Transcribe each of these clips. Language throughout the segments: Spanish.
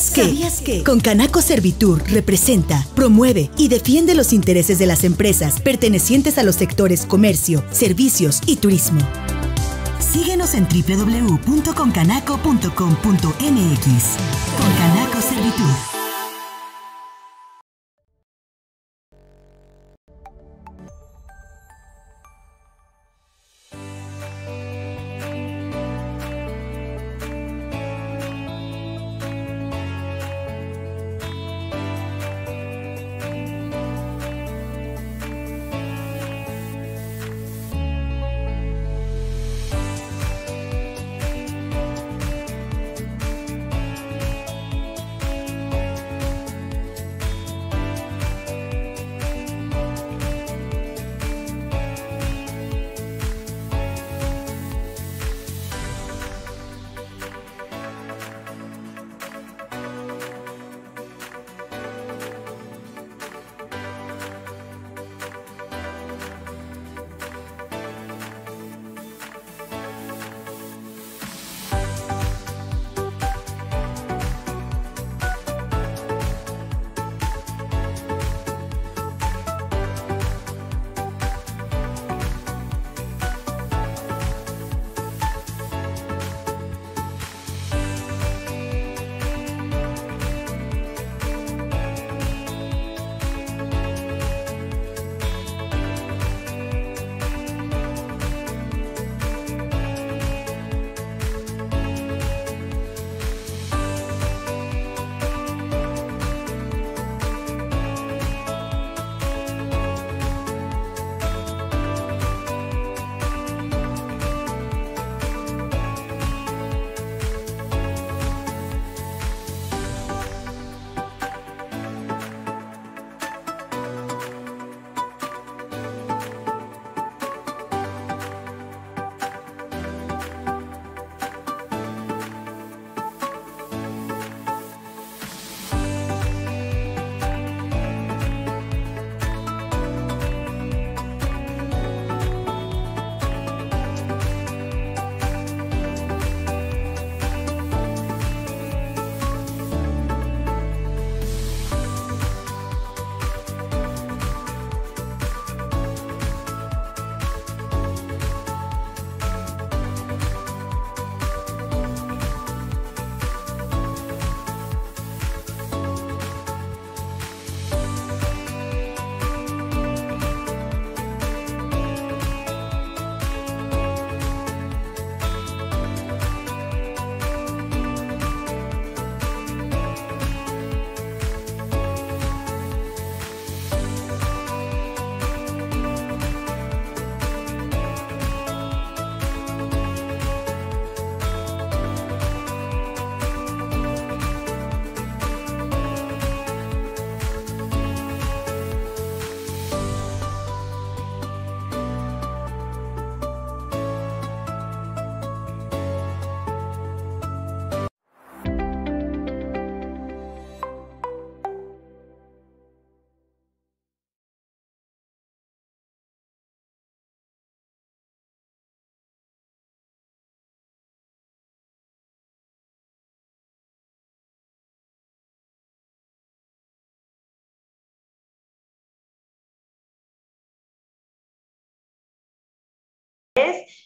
¿Sabías que? Con Canaco Servitur representa, promueve y defiende los intereses de las empresas pertenecientes a los sectores comercio, servicios y turismo. Síguenos en www.concanaco.com.mx. Con Canaco Servitur.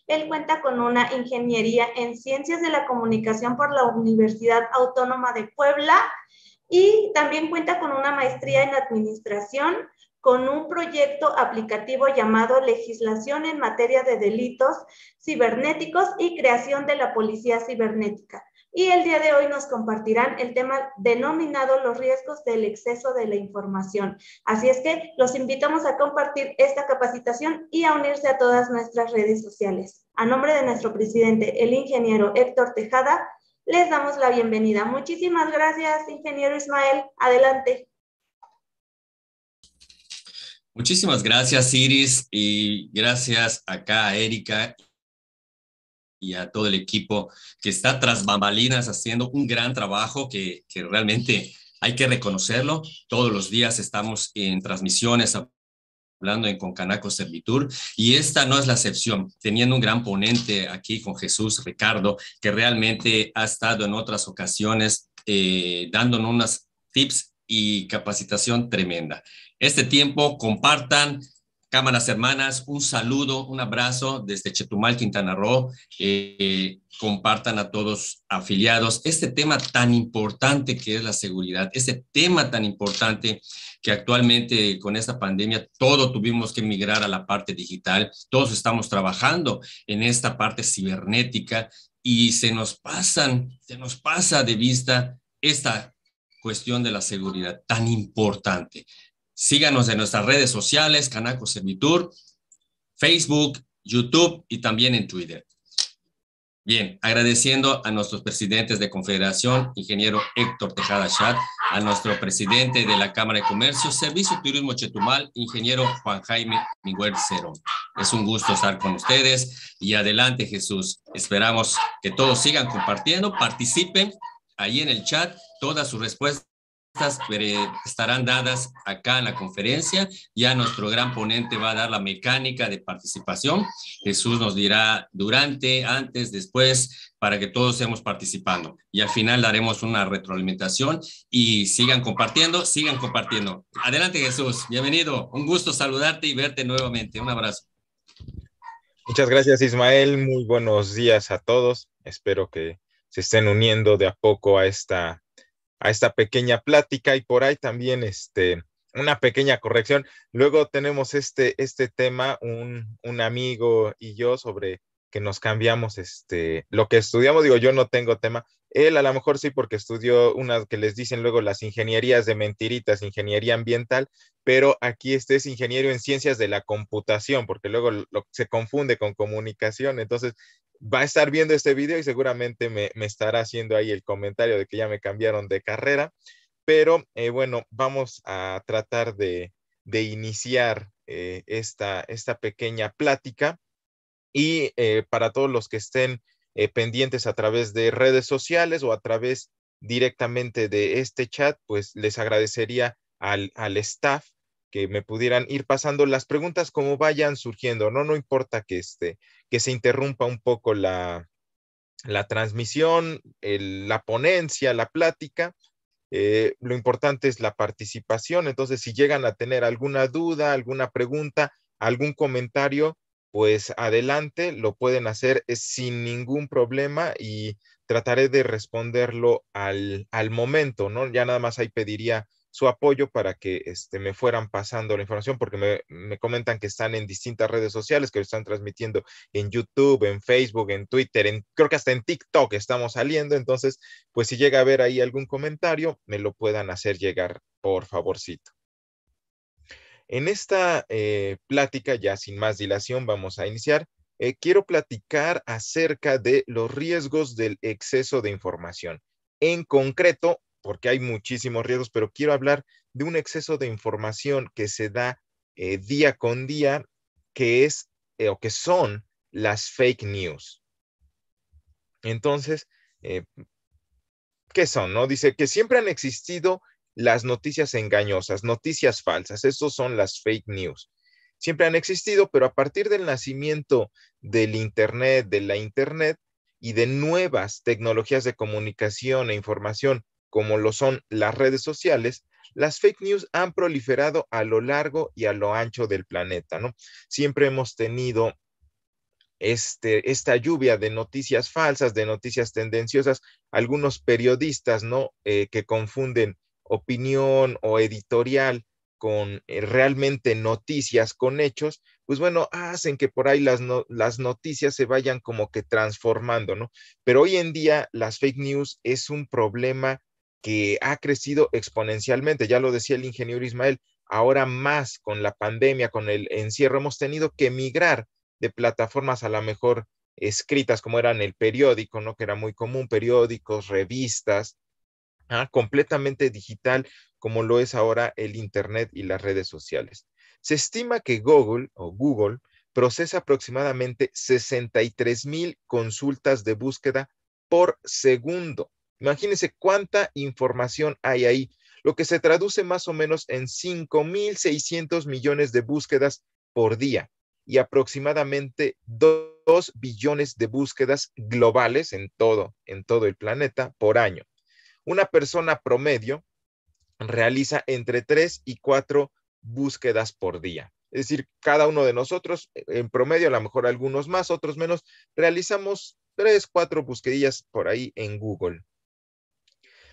Él cuenta con una ingeniería en ciencias de la comunicación por la Universidad Autónoma de Puebla y también cuenta con una maestría en administración con un proyecto aplicativo llamado Legislación en materia de delitos cibernéticos y creación de la policía cibernética y el día de hoy nos compartirán el tema denominado los riesgos del exceso de la información. Así es que los invitamos a compartir esta capacitación y a unirse a todas nuestras redes sociales. A nombre de nuestro presidente, el ingeniero Héctor Tejada, les damos la bienvenida. Muchísimas gracias, ingeniero Ismael. Adelante. Muchísimas gracias, Iris, y gracias acá a Erika y a todo el equipo que está tras bambalinas haciendo un gran trabajo que, realmente hay que reconocerlo. Todos los días estamos en transmisiones hablando en Concanaco Servitur y esta no es la excepción, teniendo un gran ponente aquí con Jesús Ricardo, que realmente ha estado en otras ocasiones eh, dándonos unas tips y capacitación tremenda. Este tiempo compartan, Cámaras hermanas, un saludo, un abrazo desde Chetumal, Quintana Roo. Eh, compartan a todos afiliados este tema tan importante que es la seguridad, este tema tan importante que actualmente con esta pandemia todo tuvimos que migrar a la parte digital, todos estamos trabajando en esta parte cibernética y se nos pasan, se nos pasa de vista esta cuestión de la seguridad tan importante. Síganos en nuestras redes sociales, Canaco Servitur, Facebook, YouTube y también en Twitter. Bien, agradeciendo a nuestros presidentes de Confederación, ingeniero Héctor Tejada Chat, a nuestro presidente de la Cámara de Comercio, Servicio Turismo Chetumal, ingeniero Juan Jaime Miguel Cerón. Es un gusto estar con ustedes y adelante Jesús. Esperamos que todos sigan compartiendo, participen ahí en el chat todas sus respuestas estas eh, estarán dadas acá en la conferencia. Ya nuestro gran ponente va a dar la mecánica de participación. Jesús nos dirá durante, antes, después, para que todos estemos participando. Y al final daremos una retroalimentación y sigan compartiendo, sigan compartiendo. Adelante Jesús, bienvenido. Un gusto saludarte y verte nuevamente. Un abrazo. Muchas gracias Ismael. Muy buenos días a todos. Espero que se estén uniendo de a poco a esta a esta pequeña plática y por ahí también este, una pequeña corrección. Luego tenemos este, este tema, un, un amigo y yo sobre que nos cambiamos este, lo que estudiamos. Digo, yo no tengo tema. Él a lo mejor sí, porque estudió unas que les dicen luego las ingenierías de mentiritas, ingeniería ambiental, pero aquí este es ingeniero en ciencias de la computación, porque luego se confunde con comunicación. Entonces, va a estar viendo este video y seguramente me, estará haciendo ahí el comentario de que ya me cambiaron de carrera. Pero eh, bueno, vamos a tratar de, de iniciar eh, esta, esta pequeña plática. Y eh, para todos los que estén eh, pendientes a través de redes sociales o a través directamente de este chat, pues les agradecería al, staff que me pudieran ir pasando las preguntas como vayan surgiendo, ¿no? No importa que, este, que se interrumpa un poco la, transmisión, la ponencia, la plática. Eh, lo importante es la participación. Entonces, si llegan a tener alguna duda, alguna pregunta, algún comentario, pues adelante, lo pueden hacer eh, sin ningún problema y trataré de responderlo al, al momento, ¿no? Ya nada más ahí pediría su apoyo para que este, me fueran pasando la información, porque me, comentan que están en distintas redes sociales, que lo están transmitiendo en YouTube, en Facebook, en Twitter, en, creo que hasta en TikTok estamos saliendo. Entonces, pues si llega a haber ahí algún comentario, me lo puedan hacer llegar, por favorcito. En esta eh, plática, ya sin más dilación, vamos a iniciar. Eh, quiero platicar acerca de los riesgos del exceso de información. En concreto, porque hay muchísimos riesgos, pero quiero hablar de un exceso de información que se da eh, día con día, que es o que son las fake news. Entonces, ¿qué son? No? Dice que siempre han existido las noticias engañosas, noticias falsas, estos son las fake news. Siempre han existido, pero a partir del nacimiento del Internet, de la Internet y de nuevas tecnologías de comunicación e información, como lo son las redes sociales, las fake news han proliferado a lo largo y a lo ancho del planeta, ¿no? Siempre hemos tenido este, esta lluvia de noticias falsas, de noticias tendenciosas, algunos periodistas, ¿no? Eh, que confunden opinión o editorial con eh, realmente noticias, con hechos, pues bueno, hacen que por ahí las, las noticias se vayan como que transformando, ¿no? Pero hoy en día las fake news es un problema que ha crecido exponencialmente, ya lo decía el ingeniero Ismael, ahora más con la pandemia, con el encierro, hemos tenido que migrar de plataformas a la mejor escritas como eran el periódico, ¿no? Que era muy común, periódicos, revistas, completamente digital como lo es ahora el Internet y las redes sociales. Se estima que Google o Google procesa aproximadamente 63 mil consultas de búsqueda por segundo. Imagínense cuánta información hay ahí, lo que se traduce más o menos en 5.600 millones de búsquedas por día y aproximadamente 2 billones de búsquedas globales en todo, en todo el planeta por año. Una persona promedio realiza entre tres y cuatro búsquedas por día. Es decir, cada uno de nosotros, en promedio, a lo mejor algunos más, otros menos, realizamos tres, cuatro búsquedillas por ahí en Google.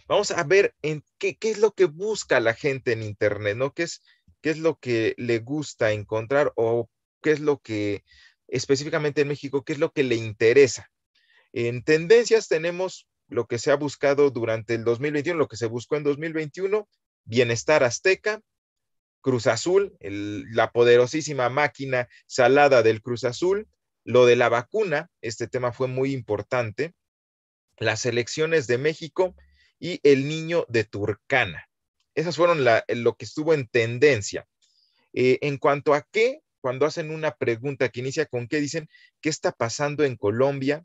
Vamos a ver en qué, es lo que busca la gente en Internet, ¿no? ¿Qué es, ¿Qué es lo que le gusta encontrar o qué es lo que específicamente en México, qué es lo que le interesa? En tendencias tenemos lo que se ha buscado durante el 2021, lo que se buscó en 2021, Bienestar Azteca, Cruz Azul, la poderosísima máquina salada del Cruz Azul, lo de la vacuna, este tema fue muy importante, las elecciones de México y el niño de Turcana. Esas fueron lo que estuvo en tendencia. Eh, en cuanto a qué, cuando hacen una pregunta que inicia con qué, dicen, ¿qué está pasando en Colombia?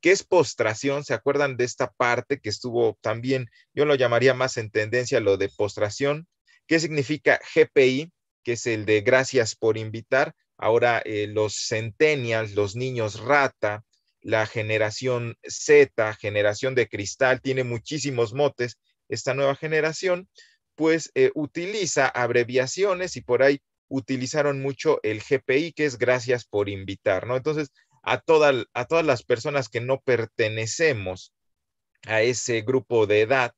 ¿Qué es postración? ¿Se acuerdan de esta parte que estuvo también, yo lo llamaría más en tendencia lo de postración? ¿Qué significa GPI? Que es el de gracias por invitar. Ahora eh, los centenials, los niños rata, la generación Z, generación de cristal, tiene muchísimos motes. Esta nueva generación, pues eh, utiliza abreviaciones y por ahí utilizaron mucho el GPI, que es gracias por invitar, ¿no? Entonces, a, a todas las personas que no pertenecemos a ese grupo de edad,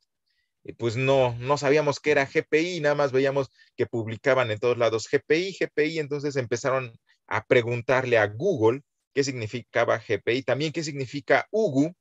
pues no, no sabíamos qué era GPI, nada más veíamos que publicaban en todos lados GPI, GPI, entonces empezaron a preguntarle a Google qué significaba GPI, también qué significa UGU,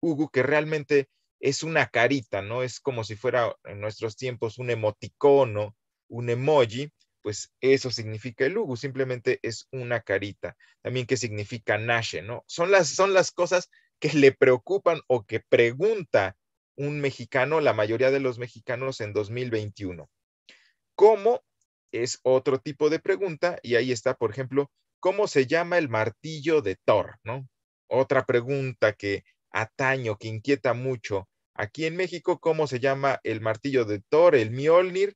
UGU que realmente es una carita, ¿no? Es como si fuera en nuestros tiempos un emoticono, un emoji, pues eso significa el Ugu, simplemente es una carita. También que significa Nashe, ¿no? Son las, son las cosas que le preocupan o que pregunta un mexicano, la mayoría de los mexicanos en 2021. ¿Cómo? Es otro tipo de pregunta y ahí está, por ejemplo, ¿cómo se llama el martillo de Thor? ¿no? Otra pregunta que ataño, que inquieta mucho. Aquí en México, ¿cómo se llama el martillo de Thor, el Mjolnir?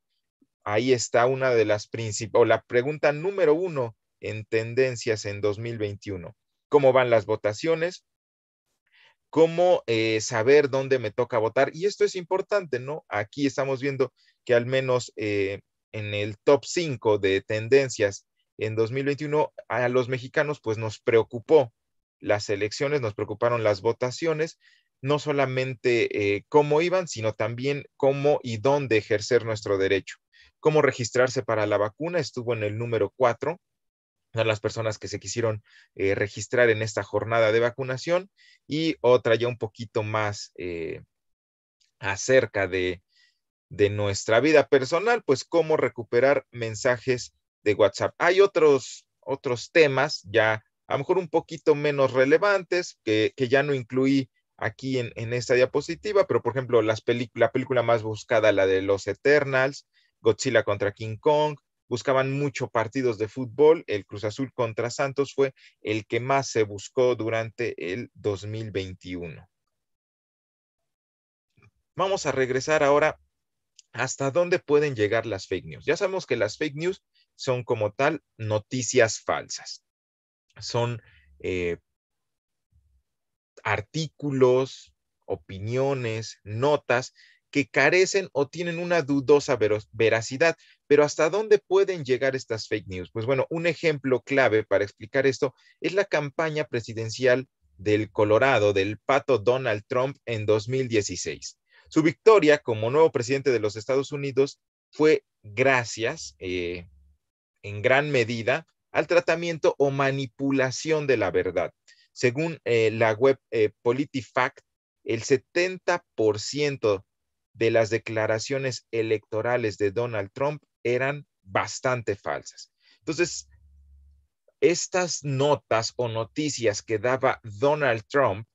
Ahí está una de las principales, o la pregunta número uno en tendencias en 2021. ¿Cómo van las votaciones? ¿Cómo eh, saber dónde me toca votar? Y esto es importante, ¿no? Aquí estamos viendo que al menos eh, en el top 5 de tendencias en 2021 a los mexicanos pues nos preocupó las elecciones, nos preocuparon las votaciones, no solamente eh, cómo iban, sino también cómo y dónde ejercer nuestro derecho cómo registrarse para la vacuna estuvo en el número 4 a las personas que se quisieron eh, registrar en esta jornada de vacunación y otra ya un poquito más eh, acerca de, nuestra vida personal, pues cómo recuperar mensajes de WhatsApp. Hay otros, otros temas ya a lo mejor un poquito menos relevantes que, ya no incluí aquí en, esta diapositiva, pero por ejemplo, las la película más buscada, la de los Eternals, Godzilla contra King Kong, buscaban mucho partidos de fútbol. El Cruz Azul contra Santos fue el que más se buscó durante el 2021. Vamos a regresar ahora hasta dónde pueden llegar las fake news. Ya sabemos que las fake news son como tal noticias falsas. Son eh, artículos, opiniones, notas carecen o tienen una dudosa veracidad. Pero ¿hasta dónde pueden llegar estas fake news? Pues bueno, un ejemplo clave para explicar esto es la campaña presidencial del Colorado del pato Donald Trump en 2016. Su victoria como nuevo presidente de los Estados Unidos fue gracias, eh, en gran medida, al tratamiento o manipulación de la verdad. Según eh, la web eh, PolitiFact, el 70% de las declaraciones electorales de Donald Trump eran bastante falsas. Entonces, estas notas o noticias que daba Donald Trump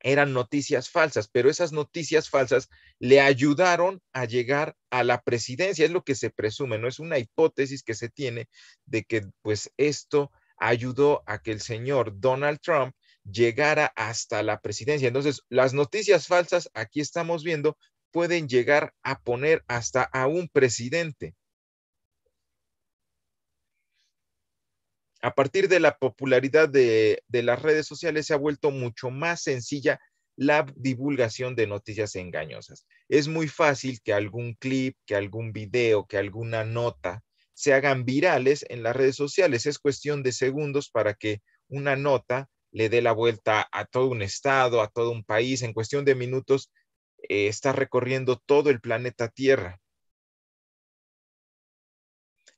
eran noticias falsas, pero esas noticias falsas le ayudaron a llegar a la presidencia, es lo que se presume, no es una hipótesis que se tiene de que pues esto ayudó a que el señor Donald Trump llegara hasta la presidencia. Entonces, las noticias falsas, aquí estamos viendo pueden llegar a poner hasta a un presidente. A partir de la popularidad de, las redes sociales se ha vuelto mucho más sencilla la divulgación de noticias engañosas. Es muy fácil que algún clip, que algún video, que alguna nota se hagan virales en las redes sociales. Es cuestión de segundos para que una nota le dé la vuelta a todo un estado, a todo un país. En cuestión de minutos eh, está recorriendo todo el planeta Tierra.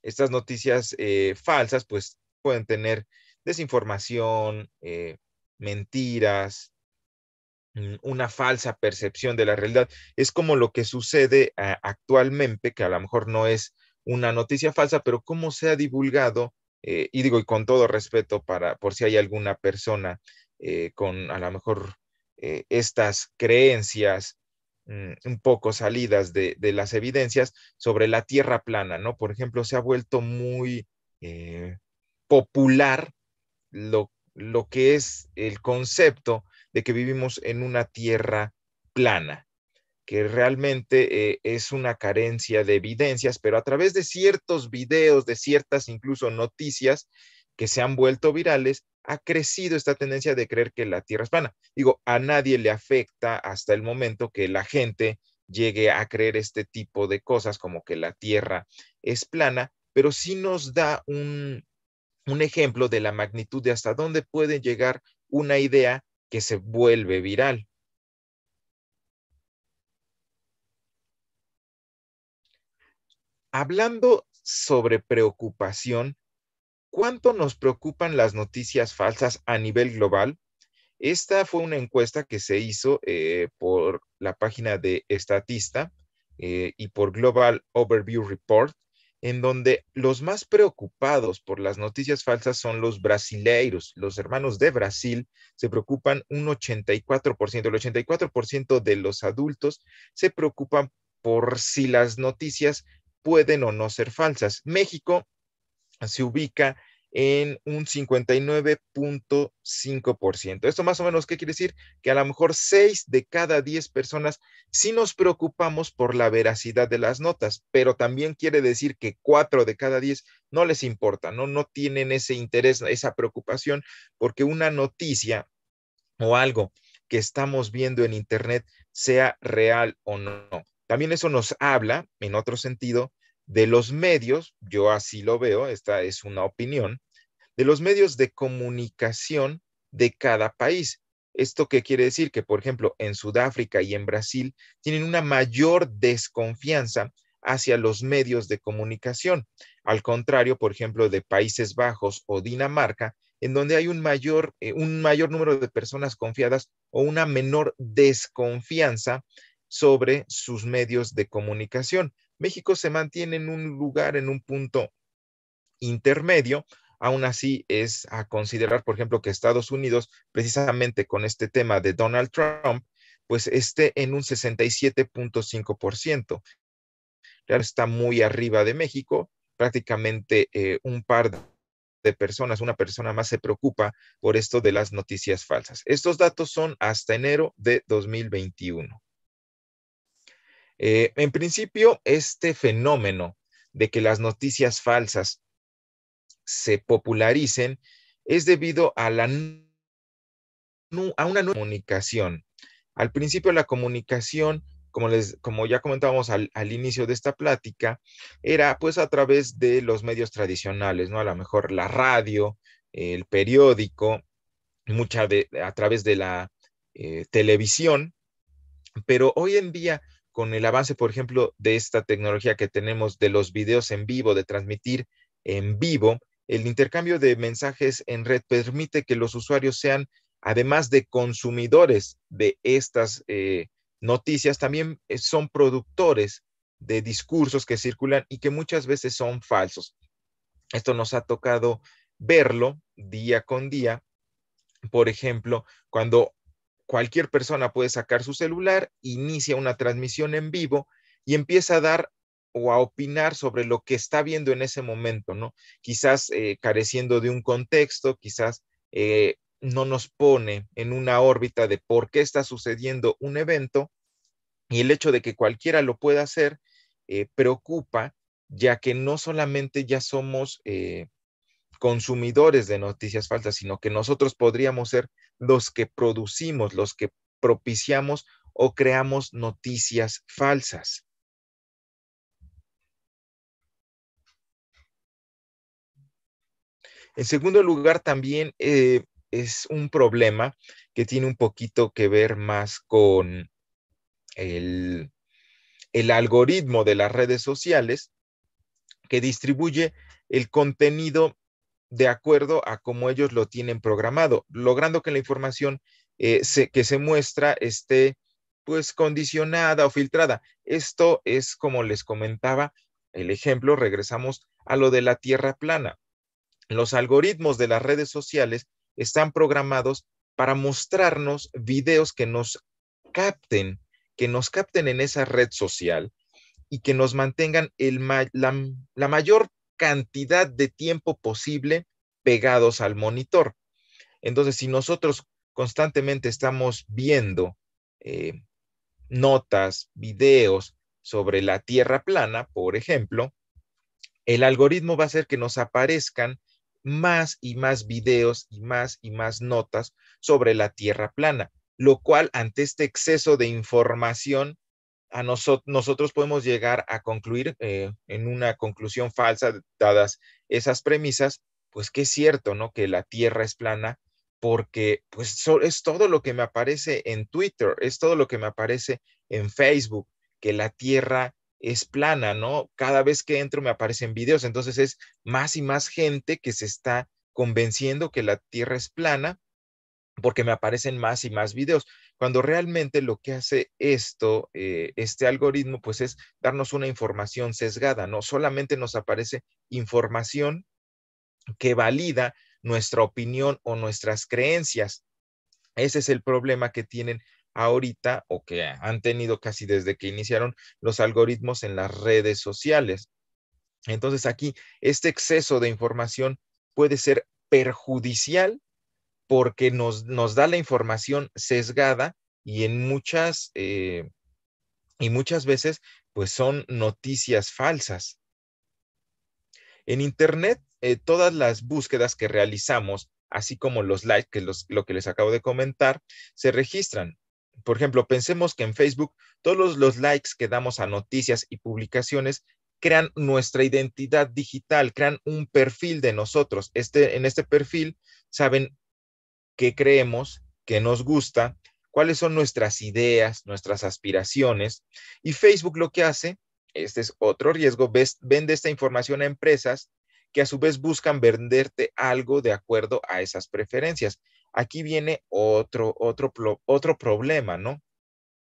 Estas noticias eh, falsas, pues, pueden tener desinformación, eh, mentiras, mm, una falsa percepción de la realidad. Es como lo que sucede actualmente, que a lo mejor no es una noticia falsa, pero cómo se ha divulgado, y digo, y con todo respeto para por si hay alguna persona con a lo mejor estas creencias Mm, un poco salidas de, las evidencias sobre la tierra plana, ¿no? Por ejemplo, se ha vuelto muy eh, popular lo, que es el concepto de que vivimos en una tierra plana, que realmente eh, es una carencia de evidencias, pero a través de ciertos videos, de ciertas incluso noticias que se han vuelto virales, ha crecido esta tendencia de creer que la Tierra es plana. Digo, a nadie le afecta hasta el momento que la gente llegue a creer este tipo de cosas como que la Tierra es plana, pero sí nos da un, ejemplo de la magnitud de hasta dónde puede llegar una idea que se vuelve viral. Hablando sobre preocupación, ¿Cuánto nos preocupan las noticias falsas a nivel global? Esta fue una encuesta que se hizo eh, por la página de Estatista eh, y por Global Overview Report, en donde los más preocupados por las noticias falsas son los brasileiros. Los hermanos de Brasil se preocupan un 84%. El 84% de los adultos se preocupan por si las noticias pueden o no ser falsas. México se ubica en un 59.5%. Esto más o menos, ¿qué quiere decir? Que a lo mejor 6 de cada 10 personas sí nos preocupamos por la veracidad de las notas, pero también quiere decir que 4 de cada 10 no les importa, ¿no? no tienen ese interés, esa preocupación, porque una noticia o algo que estamos viendo en Internet sea real o no. También eso nos habla, en otro sentido, de los medios, yo así lo veo, esta es una opinión, de los medios de comunicación de cada país. ¿Esto qué quiere decir? Que, por ejemplo, en Sudáfrica y en Brasil tienen una mayor desconfianza hacia los medios de comunicación, al contrario, por ejemplo, de Países Bajos o Dinamarca, en donde hay un mayor, eh, un mayor número de personas confiadas o una menor desconfianza sobre sus medios de comunicación. México se mantiene en un lugar, en un punto intermedio. Aún así es a considerar, por ejemplo, que Estados Unidos, precisamente con este tema de Donald Trump, pues esté en un 67.5%. Está muy arriba de México, prácticamente eh, un par de personas, una persona más se preocupa por esto de las noticias falsas. Estos datos son hasta enero de 2021. Eh, en principio, este fenómeno de que las noticias falsas se popularicen es debido a, la, a una nueva comunicación. Al principio la comunicación, como, les, como ya comentábamos al, inicio de esta plática, era pues a través de los medios tradicionales, ¿no? A lo mejor la radio, el periódico, a través de la eh, televisión, pero hoy en día con el avance, por ejemplo, de esta tecnología que tenemos de los videos en vivo, de transmitir en vivo, el intercambio de mensajes en red permite que los usuarios sean, además de consumidores de estas eh, noticias, también eh, son productores de discursos que circulan y que muchas veces son falsos. Esto nos ha tocado verlo día con día. Por ejemplo, cuando cualquier persona puede sacar su celular, inicia una transmisión en vivo y empieza a dar o a opinar sobre lo que está viendo en ese momento, ¿no? Quizás eh, careciendo de un contexto, quizás eh, no nos pone en una órbita de por qué está sucediendo un evento y el hecho de que cualquiera lo pueda hacer eh, preocupa, ya que no solamente ya somos consumidores de noticias falsas, sino que nosotros podríamos ser los que producimos, los que propiciamos o creamos noticias falsas. En segundo lugar, también eh, es un problema que tiene un poquito que ver más con el, el algoritmo de las redes sociales que distribuye el contenido de acuerdo a cómo ellos lo tienen programado, logrando que la información eh, que se muestra esté pues condicionada o filtrada. Esto es como les comentaba, el ejemplo, regresamos a lo de la tierra plana. Los algoritmos de las redes sociales están programados para mostrarnos videos que nos capten, que nos capten en esa red social y que nos mantengan el la mayor cantidad de tiempo posible pegados al monitor. Entonces, si nosotros constantemente estamos viendo eh, notas, videos sobre la Tierra plana, por ejemplo, el algoritmo va a hacer que nos aparezcan más y más videos y más y más notas sobre la Tierra plana, lo cual ante este exceso de información a nosotros podemos llegar a concluir eh, en una conclusión falsa, dadas esas premisas, pues que es cierto, ¿no? Que la Tierra es plana, porque pues es todo lo que me aparece en Twitter, es todo lo que me aparece en Facebook, que la Tierra es plana, ¿no? Cada vez que entro me aparecen videos, entonces es más y más gente que se está convenciendo que la Tierra es plana porque me aparecen más y más videos, cuando realmente lo que hace esto, eh, este algoritmo, pues es darnos una información sesgada, ¿no? Solamente nos aparece información que valida nuestra opinión o nuestras creencias. Ese es el problema que tienen ahorita o que han tenido casi desde que iniciaron los algoritmos en las redes sociales. Entonces aquí, este exceso de información puede ser perjudicial porque nos, da la información sesgada y en muchas, eh, y muchas veces, pues son noticias falsas. En Internet, eh, todas las búsquedas que realizamos, así como los likes, que los, lo que les acabo de comentar, se registran. Por ejemplo, pensemos que en Facebook todos los likes que damos a noticias y publicaciones crean nuestra identidad digital, crean un perfil de nosotros. Este, en este perfil saben qué creemos, qué nos gusta, cuáles son nuestras ideas, nuestras aspiraciones. Y Facebook lo que hace, este es otro riesgo, vende esta información a empresas que a su vez buscan venderte algo de acuerdo a esas preferencias. Aquí viene otro, otro, otro problema, ¿no?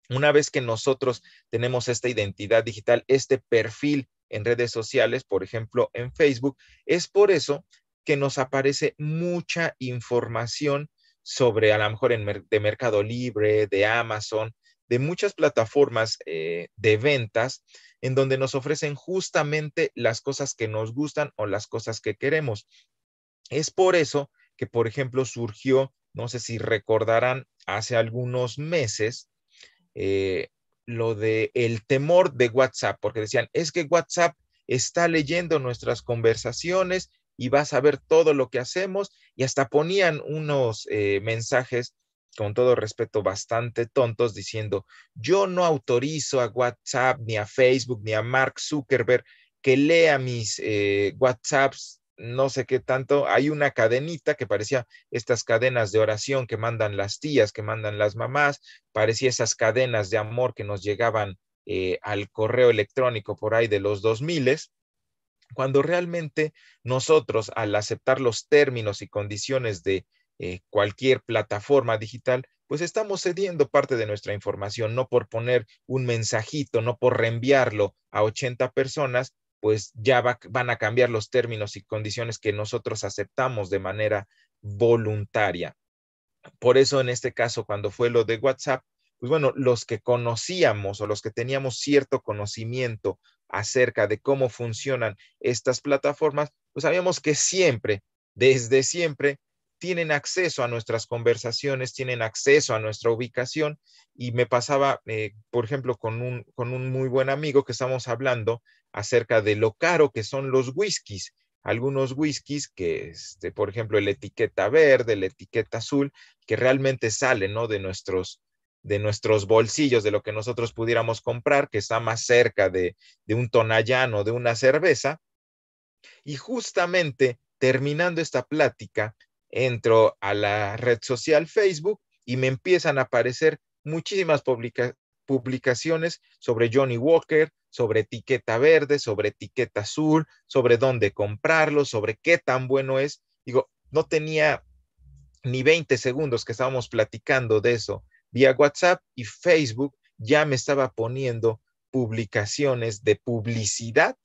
Una vez que nosotros tenemos esta identidad digital, este perfil en redes sociales, por ejemplo, en Facebook, es por eso que nos aparece mucha información sobre a lo mejor de Mercado Libre, de Amazon, de muchas plataformas eh, de ventas en donde nos ofrecen justamente las cosas que nos gustan o las cosas que queremos. Es por eso que, por ejemplo, surgió, no sé si recordarán, hace algunos meses, eh, lo de el temor de WhatsApp, porque decían, es que WhatsApp está leyendo nuestras conversaciones y vas a ver todo lo que hacemos y hasta ponían unos eh, mensajes con todo respeto, bastante tontos, diciendo, yo no autorizo a WhatsApp, ni a Facebook, ni a Mark Zuckerberg que lea mis eh, WhatsApps, no sé qué tanto. Hay una cadenita que parecía estas cadenas de oración que mandan las tías, que mandan las mamás, parecía esas cadenas de amor que nos llegaban eh, al correo electrónico por ahí de los 2000 cuando realmente nosotros al aceptar los términos y condiciones de eh, cualquier plataforma digital, pues estamos cediendo parte de nuestra información, no por poner un mensajito, no por reenviarlo a 80 personas, pues ya van a cambiar los términos y condiciones que nosotros aceptamos de manera voluntaria. Por eso en este caso, cuando fue lo de WhatsApp, pues bueno, los que conocíamos o los que teníamos cierto conocimiento acerca de cómo funcionan estas plataformas, pues sabemos que siempre, desde siempre, tienen acceso a nuestras conversaciones, tienen acceso a nuestra ubicación. Y me pasaba, eh, por ejemplo, con un, muy buen amigo que estamos hablando acerca de lo caro que son los whiskies. Algunos whiskies que, este, por ejemplo, la etiqueta verde, la etiqueta azul, que realmente salen ¿no? de nuestros de nuestros bolsillos, de lo que nosotros pudiéramos comprar, que está más cerca de, un tonallán o de una cerveza. Y justamente terminando esta plática, entro a la red social Facebook y me empiezan a aparecer muchísimas publicaciones sobre Johnny Walker, sobre etiqueta verde, sobre etiqueta azul, sobre dónde comprarlo, sobre qué tan bueno es. Digo, no tenía ni 20 segundos que estábamos platicando de eso vía WhatsApp y Facebook ya me estaba poniendo publicaciones de publicidad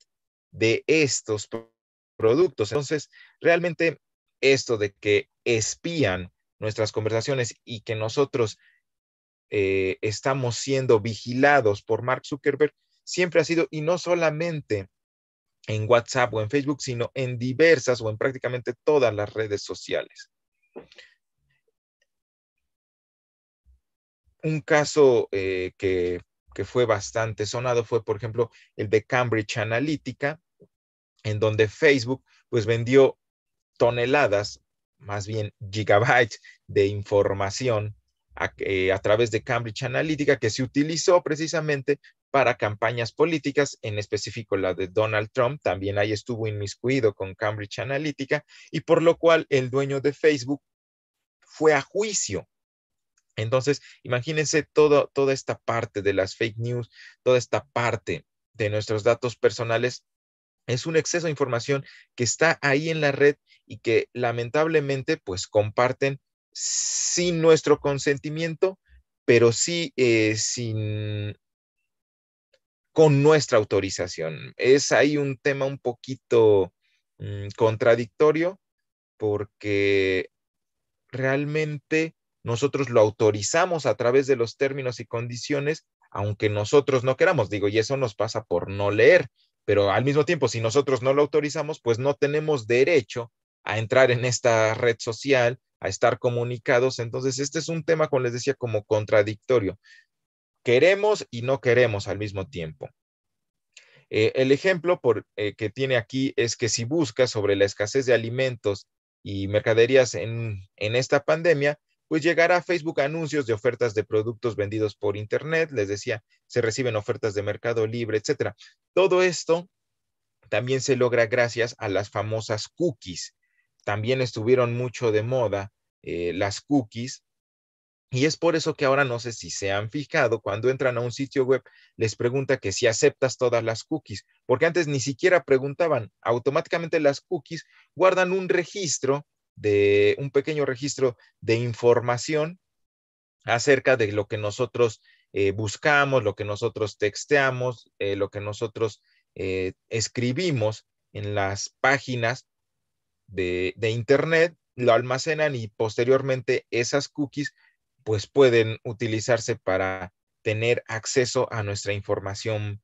de estos productos. Entonces, realmente esto de que espían nuestras conversaciones y que nosotros eh, estamos siendo vigilados por Mark Zuckerberg siempre ha sido, y no solamente en WhatsApp o en Facebook, sino en diversas o en prácticamente todas las redes sociales. un caso eh, que, fue bastante sonado fue, por ejemplo, el de Cambridge Analytica, en donde Facebook pues vendió toneladas, más bien gigabytes de información a, eh, a, través de Cambridge Analytica que se utilizó precisamente para campañas políticas, en específico la de Donald Trump, también ahí estuvo inmiscuido con Cambridge Analytica y por lo cual el dueño de Facebook fue a juicio entonces, imagínense toda esta parte de las fake news, toda esta parte de nuestros datos personales. Es un exceso de información que está ahí en la red y que lamentablemente pues comparten sin nuestro consentimiento, pero sí eh, sin con nuestra autorización. Es ahí un tema un poquito mm, contradictorio porque realmente nosotros lo autorizamos a través de los términos y condiciones, aunque nosotros no queramos, digo, y eso nos pasa por no leer, pero al mismo tiempo, si nosotros no lo autorizamos, pues no tenemos derecho a entrar en esta red social, a estar comunicados. Entonces, este es un tema, como les decía, como contradictorio. Queremos y no queremos al mismo tiempo. Eh, el ejemplo eh, que tiene aquí es que si busca sobre la escasez de alimentos y mercaderías en esta pandemia, pues llegará a Facebook anuncios de ofertas de productos vendidos por Internet, les decía, se reciben ofertas de Mercado Libre, etcétera. Todo esto también se logra gracias a las famosas cookies. También estuvieron mucho de moda eh, las cookies. Y es por eso que ahora no sé si se han fijado, cuando entran a un sitio web, les pregunta que si aceptas todas las cookies, porque antes ni siquiera preguntaban, automáticamente las cookies guardan un registro de un pequeño registro de información acerca de lo que nosotros eh, buscamos, lo que nosotros texteamos, eh, lo que nosotros eh, escribimos en las páginas de, de, Internet, lo almacenan y posteriormente esas cookies pues pueden utilizarse para tener acceso a nuestra información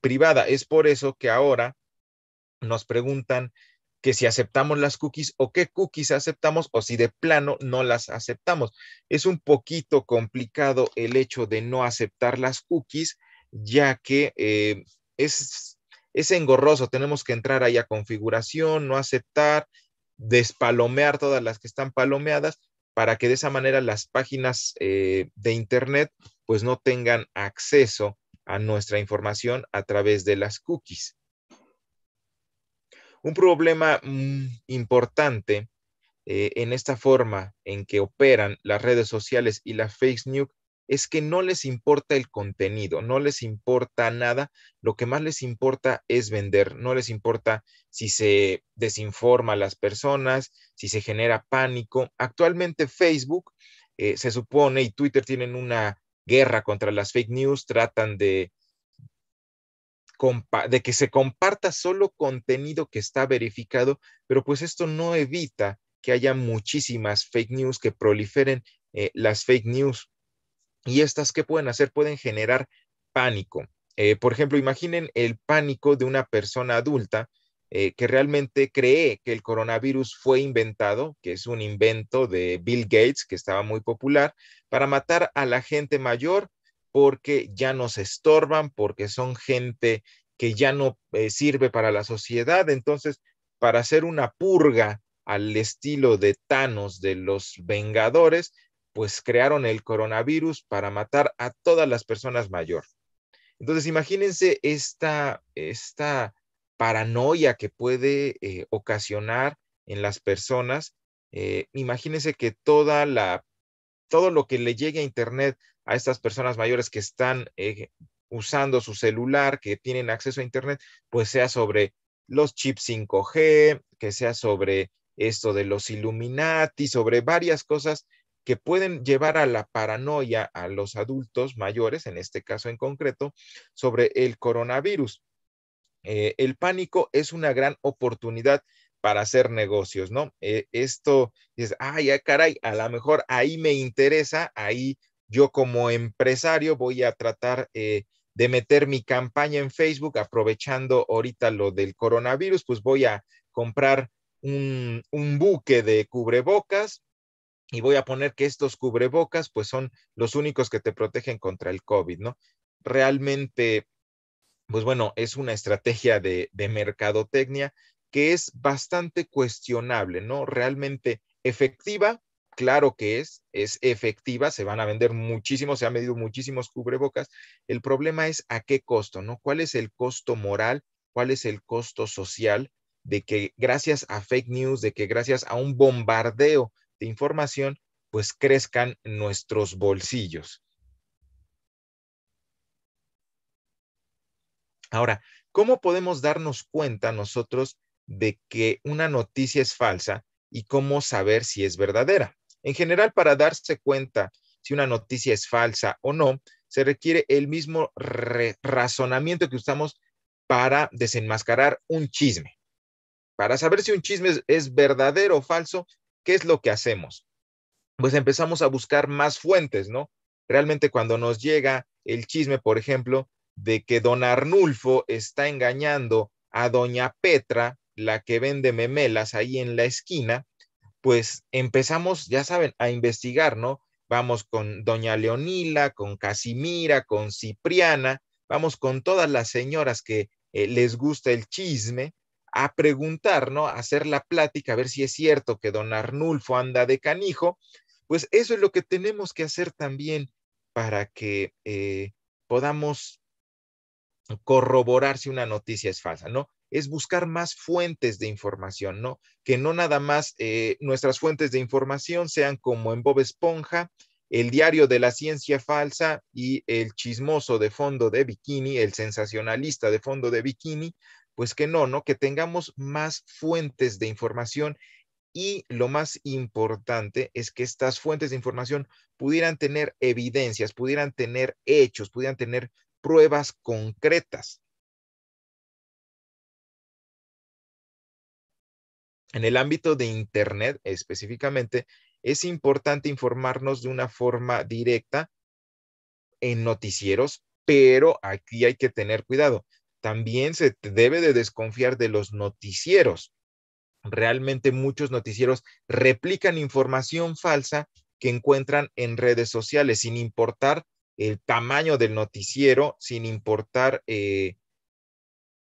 privada. Es por eso que ahora nos preguntan que si aceptamos las cookies o qué cookies aceptamos o si de plano no las aceptamos. Es un poquito complicado el hecho de no aceptar las cookies, ya que eh, es, engorroso. Tenemos que entrar ahí a configuración, no aceptar, despalomear todas las que están palomeadas para que de esa manera las páginas eh, de Internet pues no tengan acceso a nuestra información a través de las cookies. Un problema mm, importante eh, en esta forma en que operan las redes sociales y las fake news es que no les importa el contenido, no les importa nada, lo que más les importa es vender, no les importa si se desinforma a las personas, si se genera pánico. Actualmente Facebook eh, se supone y Twitter tienen una guerra contra las fake news, tratan de de que se comparta solo contenido que está verificado, pero pues esto no evita que haya muchísimas fake news, que proliferen eh, las fake news. Y estas que pueden hacer pueden generar pánico. Eh, por ejemplo, imaginen el pánico de una persona adulta eh, que realmente cree que el coronavirus fue inventado, que es un invento de Bill Gates, que estaba muy popular, para matar a la gente mayor porque ya nos estorban, porque son gente que ya no eh, sirve para la sociedad. Entonces, para hacer una purga al estilo de Thanos de los Vengadores, pues crearon el coronavirus para matar a todas las personas mayor. Entonces, imagínense esta, paranoia que puede eh, ocasionar en las personas. Eh, imagínense que toda la, todo lo que le llegue a Internet a estas personas mayores que están eh, usando su celular, que tienen acceso a Internet, pues sea sobre los chips 5G, que sea sobre esto de los Illuminati, sobre varias cosas que pueden llevar a la paranoia a los adultos mayores, en este caso en concreto, sobre el coronavirus. Eh, el pánico es una gran oportunidad para hacer negocios, ¿no? Eh, esto es, ay, ay, ah, caray, a lo mejor ahí me interesa, ahí yo como empresario voy a tratar eh, de meter mi campaña en Facebook, aprovechando ahorita lo del coronavirus, pues voy a comprar un, buque de cubrebocas, y voy a poner que estos cubrebocas pues son los únicos que te protegen contra el COVID, ¿no? Realmente, pues bueno, es una estrategia de, de mercadotecnia que es bastante cuestionable, ¿no? Realmente efectiva, claro que es, es efectiva, se van a vender muchísimos, se han medido muchísimos cubrebocas. El problema es a qué costo, ¿no? ¿Cuál es el costo moral? ¿Cuál es el costo social de que gracias a fake news, de que gracias a un bombardeo de información, pues crezcan nuestros bolsillos? Ahora, ¿cómo podemos darnos cuenta nosotros de que una noticia es falsa y cómo saber si es verdadera? En general, para darse cuenta si una noticia es falsa o no, se requiere el mismo razonamiento que usamos para desenmascarar un chisme. Para saber si un chisme es, verdadero o falso, ¿qué es lo que hacemos? Pues empezamos a buscar más fuentes, ¿no? Realmente cuando nos llega el chisme, por ejemplo, de que don Arnulfo está engañando a doña Petra, la que vende memelas ahí en la esquina, pues empezamos, ya saben, a investigar, ¿no? Vamos con doña Leonila, con Casimira, con Cipriana, vamos con todas las señoras que eh, les gusta el chisme a preguntar, ¿no? A hacer la plática, a ver si es cierto que don Arnulfo anda de canijo. Pues eso es lo que tenemos que hacer también para que eh, podamos corroborar si una noticia es falsa, ¿no? es buscar más fuentes de información, ¿no? Que no nada más eh, nuestras fuentes de información sean como en Bob Esponja, el diario de la ciencia falsa y el chismoso de fondo de bikini, el sensacionalista de fondo de bikini, pues que no, ¿no? Que tengamos más fuentes de información y lo más importante es que estas fuentes de información pudieran tener evidencias, pudieran tener hechos, pudieran tener pruebas concretas. En el ámbito de Internet específicamente, es importante informarnos de una forma directa en noticieros, pero aquí hay que tener cuidado. También se debe de desconfiar de los noticieros. Realmente muchos noticieros replican información falsa que encuentran en redes sociales, sin importar el tamaño del noticiero, sin importar eh,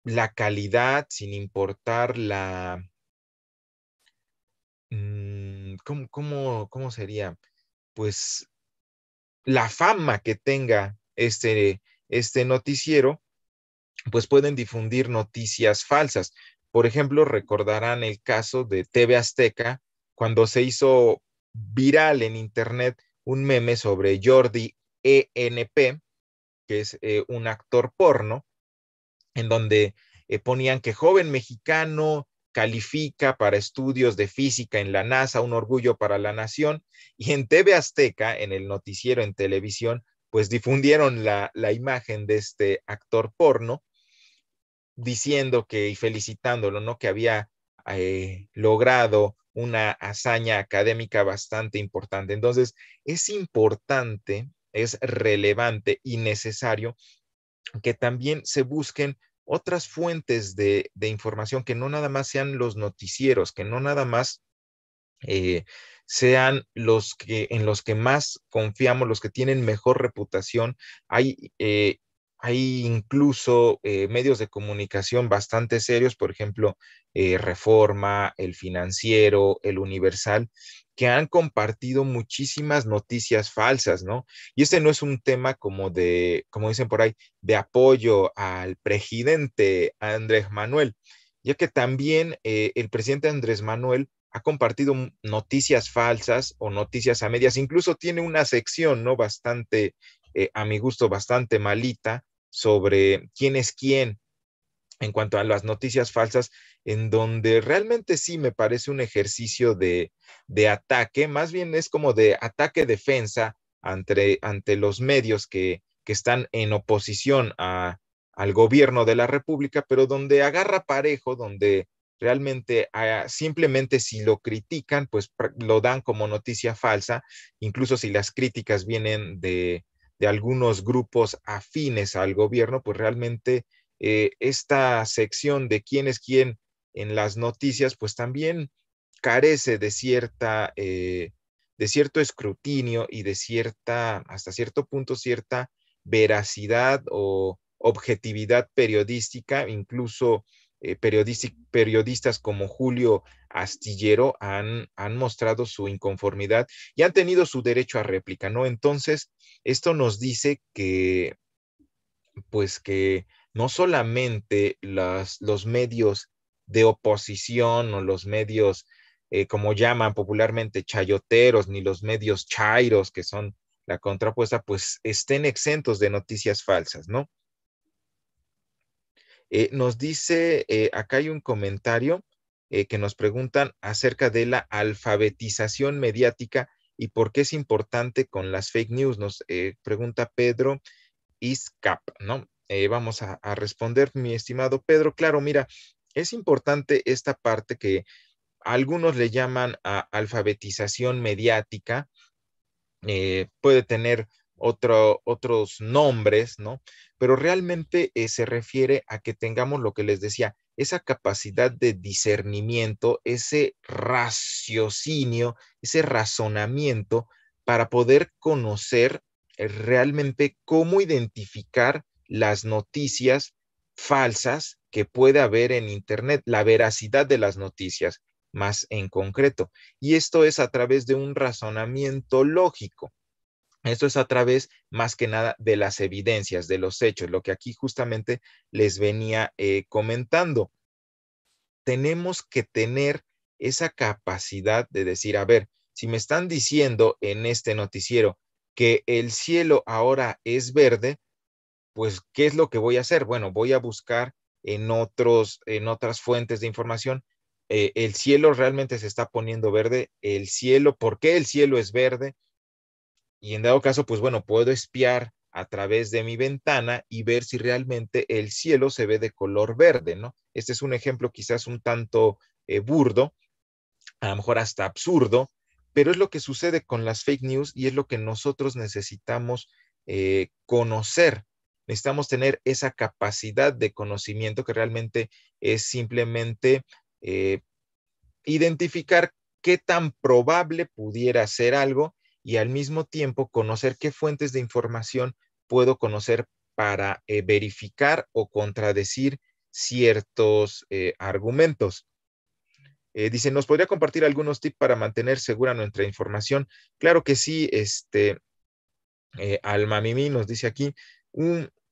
la calidad, sin importar la, Mm, ¿cómo, sería? Pues la fama que tenga este, este noticiero, pues pueden difundir noticias falsas. Por ejemplo, recordarán el caso de TV Azteca, cuando se hizo viral en Internet un meme sobre Jordi ENP, que es eh, un actor porno, en donde eh, ponían que joven mexicano califica para estudios de física en la NASA, un orgullo para la nación, y en TV Azteca, en el noticiero en televisión, pues difundieron la, imagen de este actor porno, diciendo que y felicitándolo, ¿no? Que había eh, logrado una hazaña académica bastante importante. Entonces, es importante, es relevante y necesario que también se busquen otras fuentes de, de, información que no nada más sean los noticieros, que no nada más eh, sean los que en los que más confiamos, los que tienen mejor reputación. Hay eh, hay incluso eh, medios de comunicación bastante serios, por ejemplo, eh, Reforma, El Financiero, El Universal, que han compartido muchísimas noticias falsas, ¿no? Y este no es un tema como de, como dicen por ahí, de apoyo al presidente Andrés Manuel, ya que también eh, el presidente Andrés Manuel ha compartido noticias falsas o noticias a medias, incluso tiene una sección, ¿no? Bastante a mi gusto bastante malita, sobre quién es quién en cuanto a las noticias falsas, en donde realmente sí me parece un ejercicio de, ataque, más bien es como de ataque-defensa ante, ante los medios que, están en oposición al gobierno de la República, pero donde agarra parejo, donde realmente ah, simplemente si lo critican, pues lo dan como noticia falsa, incluso si las críticas vienen de, de algunos grupos afines al gobierno, pues realmente eh, esta sección de quién es quién en las noticias, pues también carece de cierta, eh, de cierto escrutinio y de cierta, hasta cierto punto, cierta veracidad o objetividad periodística, incluso eh, periodistas como Julio astillero han, han mostrado su inconformidad y han tenido su derecho a réplica, ¿no? Entonces, esto nos dice que, pues que no solamente las, los medios de oposición o los medios, eh, como llaman popularmente, chayoteros, ni los medios chairos, que son la contrapuesta, pues estén exentos de noticias falsas, ¿no? Eh, nos dice, eh, acá hay un comentario, eh, que nos preguntan acerca de la alfabetización mediática y por qué es importante con las fake news. Nos eh, pregunta Pedro Iscap, ¿no? Eh, vamos a, responder, mi estimado Pedro. Claro, mira, es importante esta parte que algunos le llaman a alfabetización mediática. puede tener otro, otros nombres, ¿no? Pero realmente se refiere a que tengamos lo que les decía, esa capacidad de discernimiento, ese raciocinio, ese razonamiento para poder conocer eh, realmente cómo identificar las noticias falsas que puede haber en Internet, la veracidad de las noticias más en concreto. Y esto es a través de un razonamiento lógico. Esto es a través más que nada de las evidencias, de los hechos, lo que aquí justamente les venía eh, comentando. Tenemos que tener esa capacidad de decir, a ver, si me están diciendo en este noticiero que el cielo ahora es verde, pues, ¿qué es lo que voy a hacer? Bueno, voy a buscar en, en otras fuentes de información. Eh, el cielo realmente se está poniendo verde. El cielo, ¿por qué el cielo es verde? Y en dado caso, pues bueno, puedo espiar a través de mi ventana y ver si realmente el cielo se ve de color verde, ¿no? Este es un ejemplo quizás un tanto eh, burdo, a lo mejor hasta absurdo, pero es lo que sucede con las fake news y es lo que nosotros necesitamos eh, conocer. Necesitamos tener esa capacidad de conocimiento que realmente es simplemente eh, identificar qué tan probable pudiera ser algo y al mismo tiempo conocer qué fuentes de información puedo conocer para eh, verificar o contradecir ciertos eh, argumentos. Eh, dice, ¿nos podría compartir algunos tips para mantener segura nuestra información? Claro que sí, este, Alma Mimi nos dice aquí,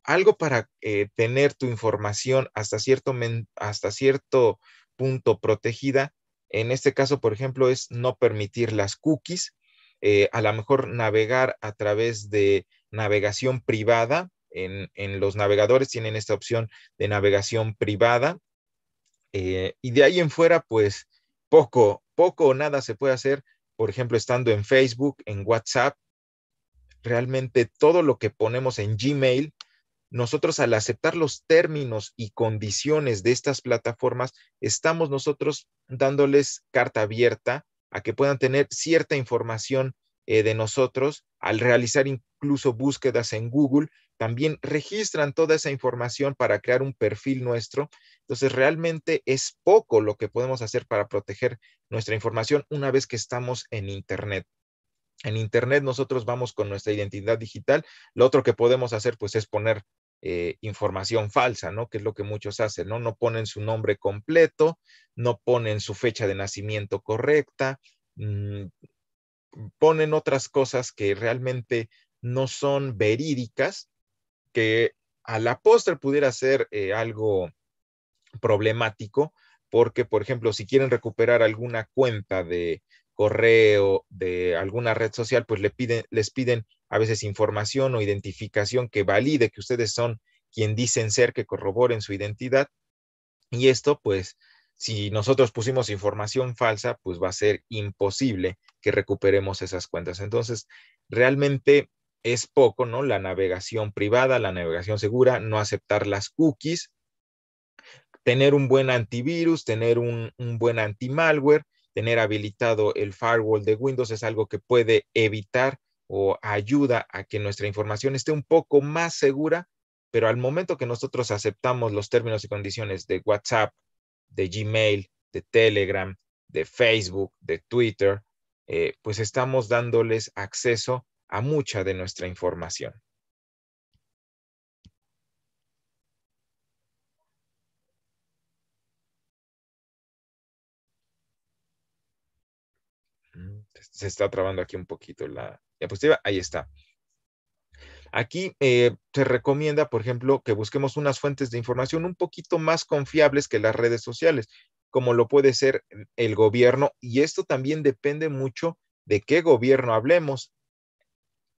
algo para tener tu información hasta hasta cierto punto protegida. En este caso, por ejemplo, es no permitir las cookies, eh, a lo mejor navegar a través de navegación privada. En, los navegadores tienen esta opción de navegación privada. Eh, y de ahí en fuera, pues poco, poco o nada se puede hacer, por ejemplo, estando en Facebook, en WhatsApp. Realmente todo lo que ponemos en Gmail, nosotros al aceptar los términos y condiciones de estas plataformas, estamos nosotros dándoles carta abierta a que puedan tener cierta información eh, de nosotros al realizar incluso búsquedas en Google. También registran toda esa información para crear un perfil nuestro. Entonces, realmente es poco lo que podemos hacer para proteger nuestra información una vez que estamos en Internet. En Internet nosotros vamos con nuestra identidad digital. Lo otro que podemos hacer pues es poner eh, información falsa, ¿no? Que es lo que muchos hacen, ¿no? No ponen su nombre completo, no ponen su fecha de nacimiento correcta, mm, ponen otras cosas que realmente no son verídicas, que a la postre pudiera ser eh, algo problemático, porque, por ejemplo, si quieren recuperar alguna cuenta de, correo, de alguna red social, pues les piden a veces información o identificación que valide que ustedes son quien dicen ser, que corroboren su identidad. Y esto, pues, si nosotros pusimos información falsa, pues va a ser imposible que recuperemos esas cuentas. Entonces, realmente es poco, ¿no? La navegación privada, la navegación segura, no aceptar las cookies, tener un buen antivirus, tener un, buen antimalware tener habilitado el firewall de Windows es algo que puede evitar o ayuda a que nuestra información esté un poco más segura, pero al momento que nosotros aceptamos los términos y condiciones de WhatsApp, de Gmail, de Telegram, de Facebook, de Twitter, eh, pues estamos dándoles acceso a mucha de nuestra información. se está trabando aquí un poquito la diapositiva. Ahí está. Aquí eh, se recomienda, por ejemplo, que busquemos unas fuentes de información un poquito más confiables que las redes sociales, como lo puede ser el gobierno. Y esto también depende mucho de qué gobierno hablemos.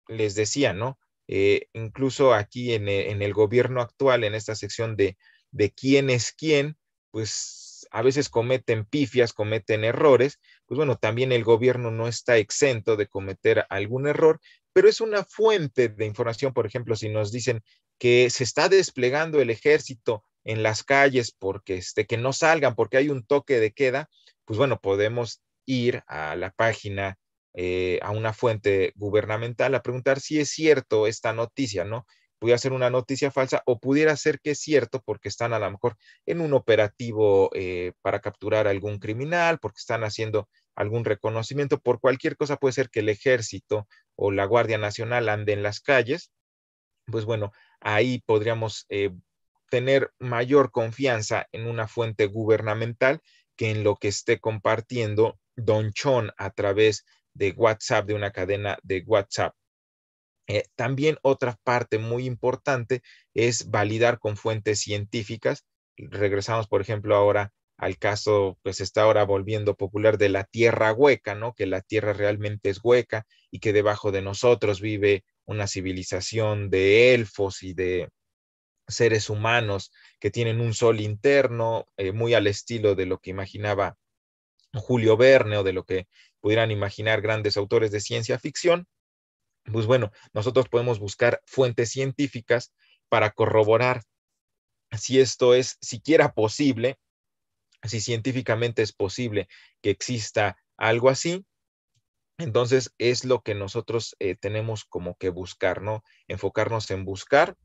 Les decía, ¿no? Eh, incluso aquí en, eh, en, el gobierno actual, en esta sección de, de quién es quién, pues a veces cometen pifias, cometen errores, pues bueno, también el gobierno no está exento de cometer algún error, pero es una fuente de información, por ejemplo, si nos dicen que se está desplegando el ejército en las calles porque este, que no salgan, porque hay un toque de queda, pues bueno, podemos ir a la página, eh, a una fuente gubernamental a preguntar si es cierto esta noticia, ¿no? pudiera ser una noticia falsa o pudiera ser que es cierto porque están a lo mejor en un operativo eh, para capturar a algún criminal, porque están haciendo algún reconocimiento, por cualquier cosa puede ser que el ejército o la Guardia Nacional ande en las calles, pues bueno, ahí podríamos eh, tener mayor confianza en una fuente gubernamental que en lo que esté compartiendo Don Chon a través de WhatsApp, de una cadena de WhatsApp. Eh, también otra parte muy importante es validar con fuentes científicas. Regresamos, por ejemplo, ahora al caso que pues, se está ahora volviendo popular de la tierra hueca, ¿no? Que la tierra realmente es hueca y que debajo de nosotros vive una civilización de elfos y de seres humanos que tienen un sol interno, eh, muy al estilo de lo que imaginaba Julio Verne o de lo que pudieran imaginar grandes autores de ciencia ficción pues bueno, nosotros podemos buscar fuentes científicas para corroborar si esto es siquiera posible, si científicamente es posible que exista algo así. Entonces es lo que nosotros eh, tenemos como que buscar, ¿no? Enfocarnos en buscar,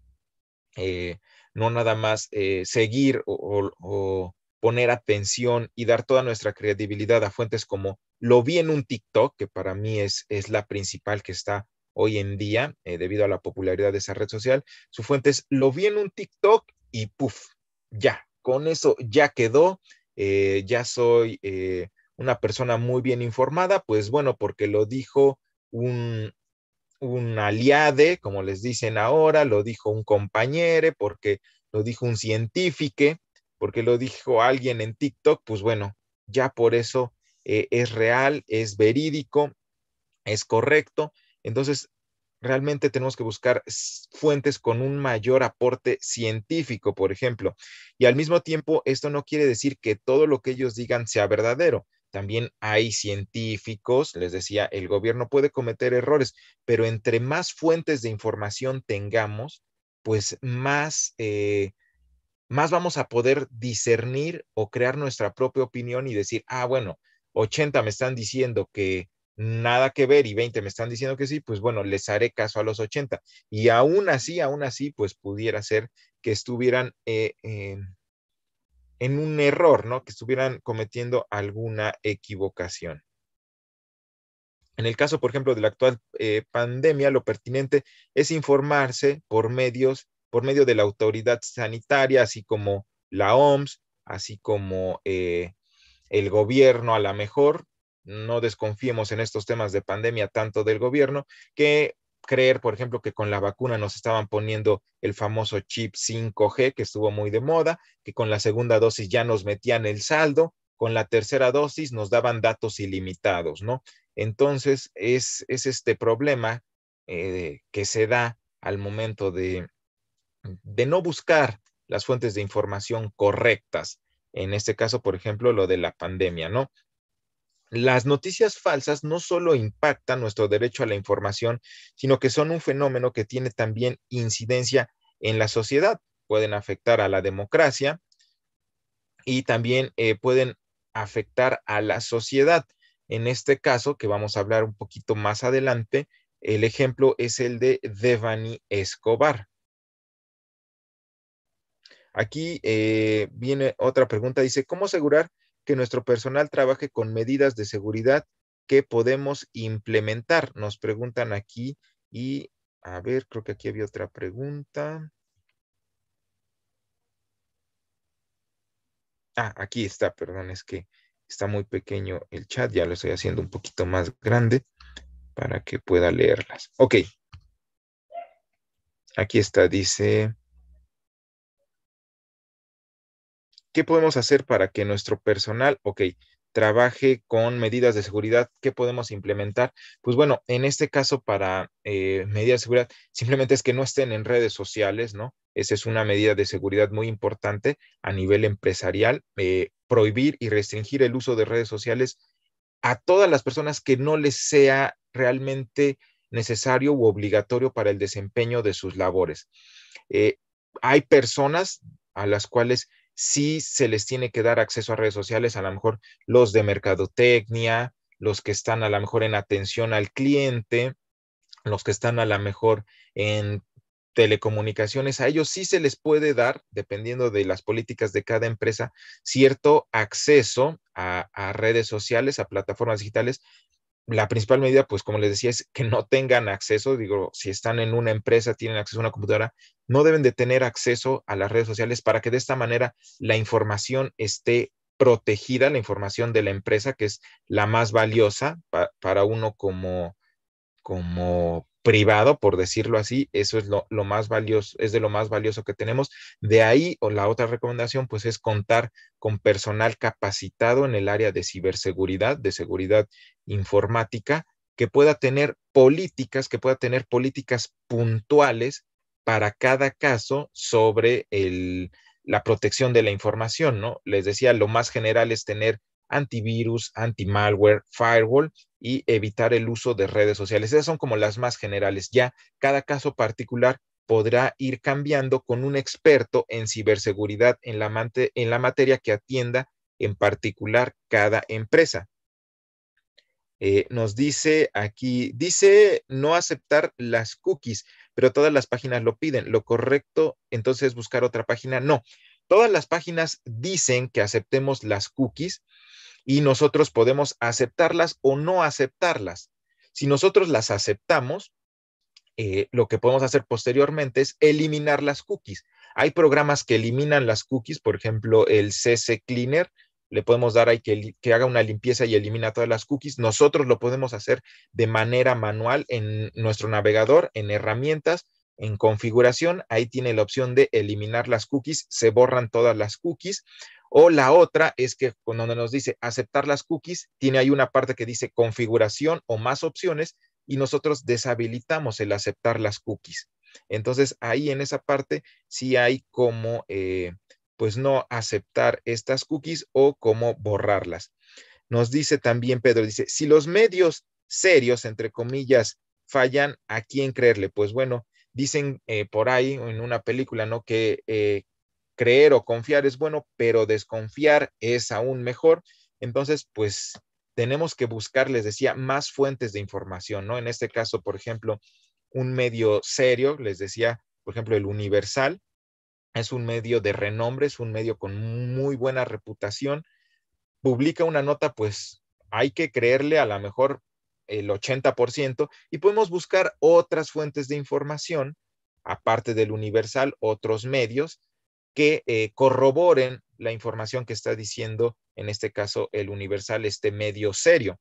eh, no nada más eh, seguir o, poner atención y dar toda nuestra credibilidad a fuentes como lo vi en un TikTok, que para mí es, es la principal que está hoy en día, eh, debido a la popularidad de esa red social, su fuente es, lo vi en un TikTok y puff, ya, con eso ya quedó, eh, ya soy eh, una persona muy bien informada, pues bueno, porque lo dijo un, un aliade, como les dicen ahora, lo dijo un compañero, porque lo dijo un científico, porque lo dijo alguien en TikTok, pues bueno, ya por eso es real, es verídico, es correcto. Entonces, realmente tenemos que buscar fuentes con un mayor aporte científico, por ejemplo. Y al mismo tiempo, esto no quiere decir que todo lo que ellos digan sea verdadero. También hay científicos, les decía, el gobierno puede cometer errores, pero entre más fuentes de información tengamos, pues más, eh, más vamos a poder discernir o crear nuestra propia opinión y decir, ah, bueno, 80 me están diciendo que nada que ver y 20 me están diciendo que sí, pues bueno, les haré caso a los 80. Y aún así, aún así, pues pudiera ser que estuvieran eh, en un error, ¿no? Que estuvieran cometiendo alguna equivocación. En el caso, por ejemplo, de la actual eh, pandemia, lo pertinente es informarse por medios, por medio de la autoridad sanitaria, así como la OMS, así como eh, el gobierno a la mejor, no desconfiemos en estos temas de pandemia tanto del gobierno que creer, por ejemplo, que con la vacuna nos estaban poniendo el famoso chip 5G que estuvo muy de moda, que con la segunda dosis ya nos metían el saldo, con la tercera dosis nos daban datos ilimitados, ¿no? Entonces, es, este problema eh, que se da al momento de, de no buscar las fuentes de información correctas. En este caso, por ejemplo, lo de la pandemia, ¿no? las noticias falsas no solo impactan nuestro derecho a la información, sino que son un fenómeno que tiene también incidencia en la sociedad. Pueden afectar a la democracia y también eh, pueden afectar a la sociedad. En este caso, que vamos a hablar un poquito más adelante, el ejemplo es el de Devani Escobar. Aquí eh, viene otra pregunta, dice, ¿cómo asegurar que nuestro personal trabaje con medidas de seguridad que podemos implementar. Nos preguntan aquí y a ver, creo que aquí había otra pregunta. Ah, aquí está, perdón, es que está muy pequeño el chat, ya lo estoy haciendo un poquito más grande para que pueda leerlas. Ok. Aquí está, dice, ¿Qué podemos hacer para que nuestro personal, ok, trabaje con medidas de seguridad? ¿Qué podemos implementar? Pues bueno, en este caso para eh, medidas de seguridad, simplemente es que no estén en redes sociales, ¿no? Esa es una medida de seguridad muy importante a nivel empresarial, eh, prohibir y restringir el uso de redes sociales a todas las personas que no les sea realmente necesario u obligatorio para el desempeño de sus labores. Eh, hay personas a las cuales sí se les tiene que dar acceso a redes sociales, a lo mejor los de mercadotecnia, los que están a lo mejor en atención al cliente, los que están a lo mejor en telecomunicaciones, a ellos sí se les puede dar, dependiendo de las políticas de cada empresa, cierto acceso a, a redes sociales, a plataformas digitales, la principal medida, pues como les decía, es que no tengan acceso, digo, si están en una empresa, tienen acceso a una computadora, no deben de tener acceso a las redes sociales para que de esta manera la información esté protegida, la información de la empresa, que es la más valiosa para uno como, como privado, por decirlo así, eso es lo, más valioso, es de lo más valioso que tenemos. De ahí, o la otra recomendación, pues es contar con personal capacitado en el área de ciberseguridad, de seguridad informática, que pueda tener políticas, que pueda tener políticas puntuales para cada caso sobre la protección de la información, ¿no? Les decía, lo más general es tener antivirus, anti-malware, firewall y evitar el uso de redes sociales. Esas son como las más generales. Ya cada caso particular podrá ir cambiando con un experto en ciberseguridad en la, en la materia que atienda en particular cada empresa. Eh, nos dice aquí, dice no aceptar las cookies, pero todas las páginas lo piden. Lo correcto entonces es buscar otra página. No, todas las páginas dicen que aceptemos las cookies, y nosotros podemos aceptarlas o no aceptarlas. Si nosotros las aceptamos, eh, lo que podemos hacer posteriormente es eliminar las cookies. Hay programas que eliminan las cookies, por ejemplo, el CC Cleaner, le podemos dar ahí que, que, haga una limpieza y elimina todas las cookies. Nosotros lo podemos hacer de manera manual en nuestro navegador, en herramientas, en configuración, ahí tiene la opción de eliminar las cookies, se borran todas las cookies. O la otra es que cuando nos dice aceptar las cookies, tiene ahí una parte que dice configuración o más opciones y nosotros deshabilitamos el aceptar las cookies. Entonces ahí en esa parte sí hay como eh, pues no aceptar estas cookies o cómo borrarlas. Nos dice también Pedro, dice, si los medios serios, entre comillas, fallan, ¿a quién creerle? Pues bueno, Dicen eh, por ahí en una película, ¿no? Que eh, creer o confiar es bueno, pero desconfiar es aún mejor. Entonces, pues tenemos que buscar, les decía, más fuentes de información, ¿no? En este caso, por ejemplo, un medio serio, les decía, por ejemplo, el Universal, es un medio de renombre, es un medio con muy buena reputación, publica una nota, pues hay que creerle a lo mejor el 80% y podemos buscar otras fuentes de información, aparte del universal, otros medios que eh, corroboren la información que está diciendo, en este caso, el universal, este medio serio.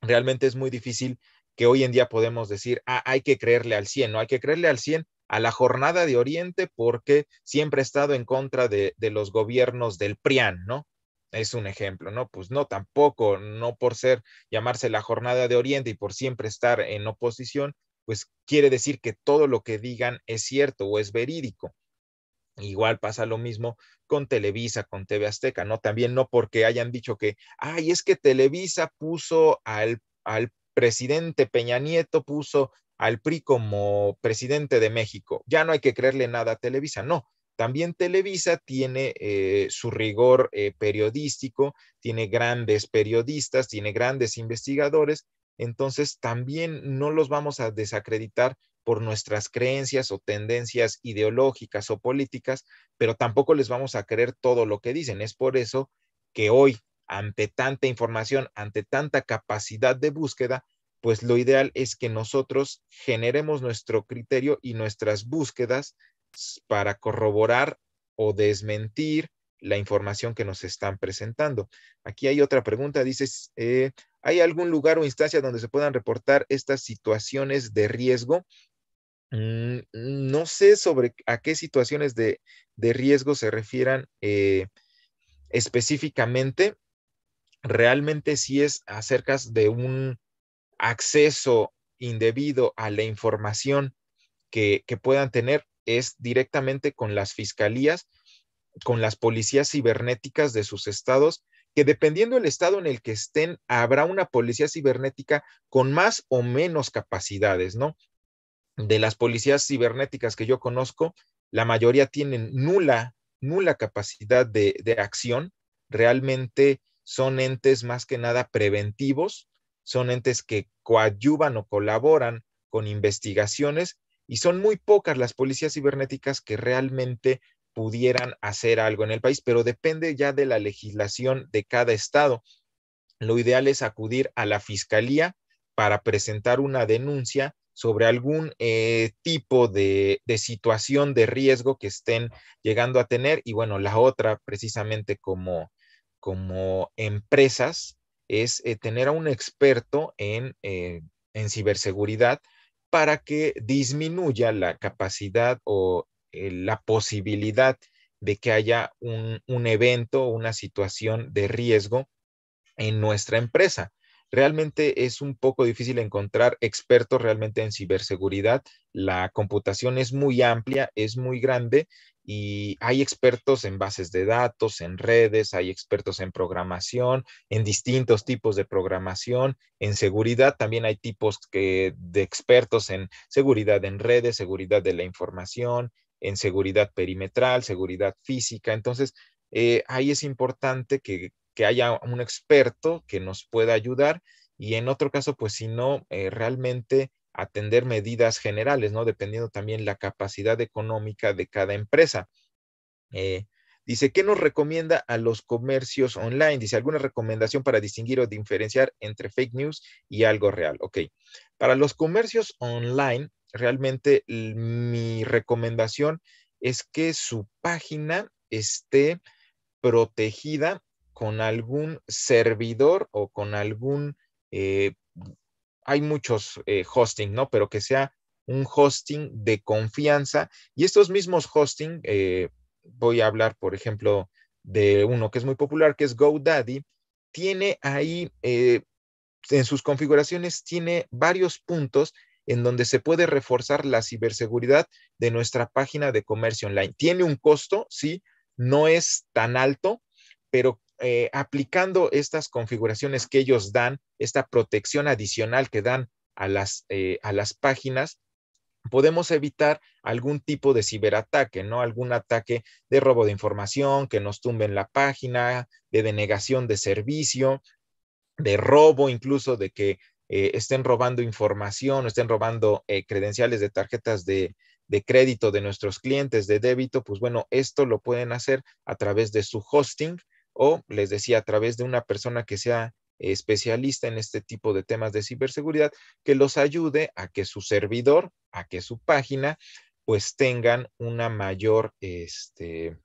Realmente es muy difícil que hoy en día podemos decir, ah, hay que creerle al 100, no hay que creerle al 100 a la jornada de Oriente porque siempre ha estado en contra de, de los gobiernos del PRIAN, ¿no? es un ejemplo, ¿no? Pues no, tampoco, no por ser llamarse la jornada de Oriente y por siempre estar en oposición, pues quiere decir que todo lo que digan es cierto o es verídico. Igual pasa lo mismo con Televisa, con TV Azteca, ¿no? También no porque hayan dicho que, ay, es que Televisa puso al, presidente Peña Nieto, puso al PRI como presidente de México. Ya no hay que creerle nada a Televisa, no. También Televisa tiene eh, su rigor eh, periodístico, tiene grandes periodistas, tiene grandes investigadores, entonces también no los vamos a desacreditar por nuestras creencias o tendencias ideológicas o políticas, pero tampoco les vamos a creer todo lo que dicen. Es por eso que hoy, ante tanta información, ante tanta capacidad de búsqueda, pues lo ideal es que nosotros generemos nuestro criterio y nuestras búsquedas para corroborar o desmentir la información que nos están presentando. Aquí hay otra pregunta, dices, eh, ¿hay algún lugar o instancia donde se puedan reportar estas situaciones de riesgo? Mm, no sé sobre a qué situaciones de, riesgo se refieran eh, específicamente. Realmente si es acerca de un acceso indebido a la información que, que puedan tener es directamente con las fiscalías, con las policías cibernéticas de sus estados, que dependiendo del estado en el que estén, habrá una policía cibernética con más o menos capacidades, ¿no? De las policías cibernéticas que yo conozco, la mayoría tienen nula, nula capacidad de, de acción, realmente son entes más que nada preventivos, son entes que coadyuvan o colaboran con investigaciones y son muy pocas las policías cibernéticas que realmente pudieran hacer algo en el país, pero depende ya de la legislación de cada estado. Lo ideal es acudir a la fiscalía para presentar una denuncia sobre algún eh, tipo de, situación de riesgo que estén llegando a tener. Y bueno, la otra, precisamente como, como empresas, es eh, tener a un experto en, eh, en ciberseguridad para que disminuya la capacidad o eh, la posibilidad de que haya un, un evento, una situación de riesgo en nuestra empresa. Realmente es un poco difícil encontrar expertos realmente en ciberseguridad. La computación es muy amplia, es muy grande y hay expertos en bases de datos, en redes, hay expertos en programación, en distintos tipos de programación, en seguridad, también hay tipos de expertos en seguridad en redes, seguridad de la información, en seguridad perimetral, seguridad física. Entonces, eh, ahí es importante que, haya un experto que nos pueda ayudar y en otro caso, pues si no, eh, realmente atender medidas generales, ¿no? Dependiendo también la capacidad económica de cada empresa. Eh, dice, ¿qué nos recomienda a los comercios online? Dice, ¿alguna recomendación para distinguir o diferenciar entre fake news y algo real? Ok, para los comercios online, realmente mi recomendación es que su página esté protegida con algún servidor o con algún eh, hay muchos eh, hosting, ¿no? Pero que sea un hosting de confianza y estos mismos hosting, eh, voy a hablar, por ejemplo, de uno que es muy popular, que es GoDaddy, tiene ahí, eh, en sus configuraciones, tiene varios puntos en donde se puede reforzar la ciberseguridad de nuestra página de comercio online. Tiene un costo, sí, no es tan alto, pero eh, aplicando estas configuraciones que ellos dan, esta protección adicional que dan a las, eh, a las páginas, podemos evitar algún tipo de ciberataque, ¿no? Algún ataque de robo de información, que nos tumben la página, de denegación de servicio, de robo, incluso de que eh, estén robando información, estén robando credenciales de tarjetas de crédito de nuestros clientes de débito, pues bueno, esto lo pueden hacer a través de su hosting o, les decía, a través de una persona que sea especialista en este tipo de temas de ciberseguridad, que los ayude a que su servidor, a que su página, pues tengan una mayor este,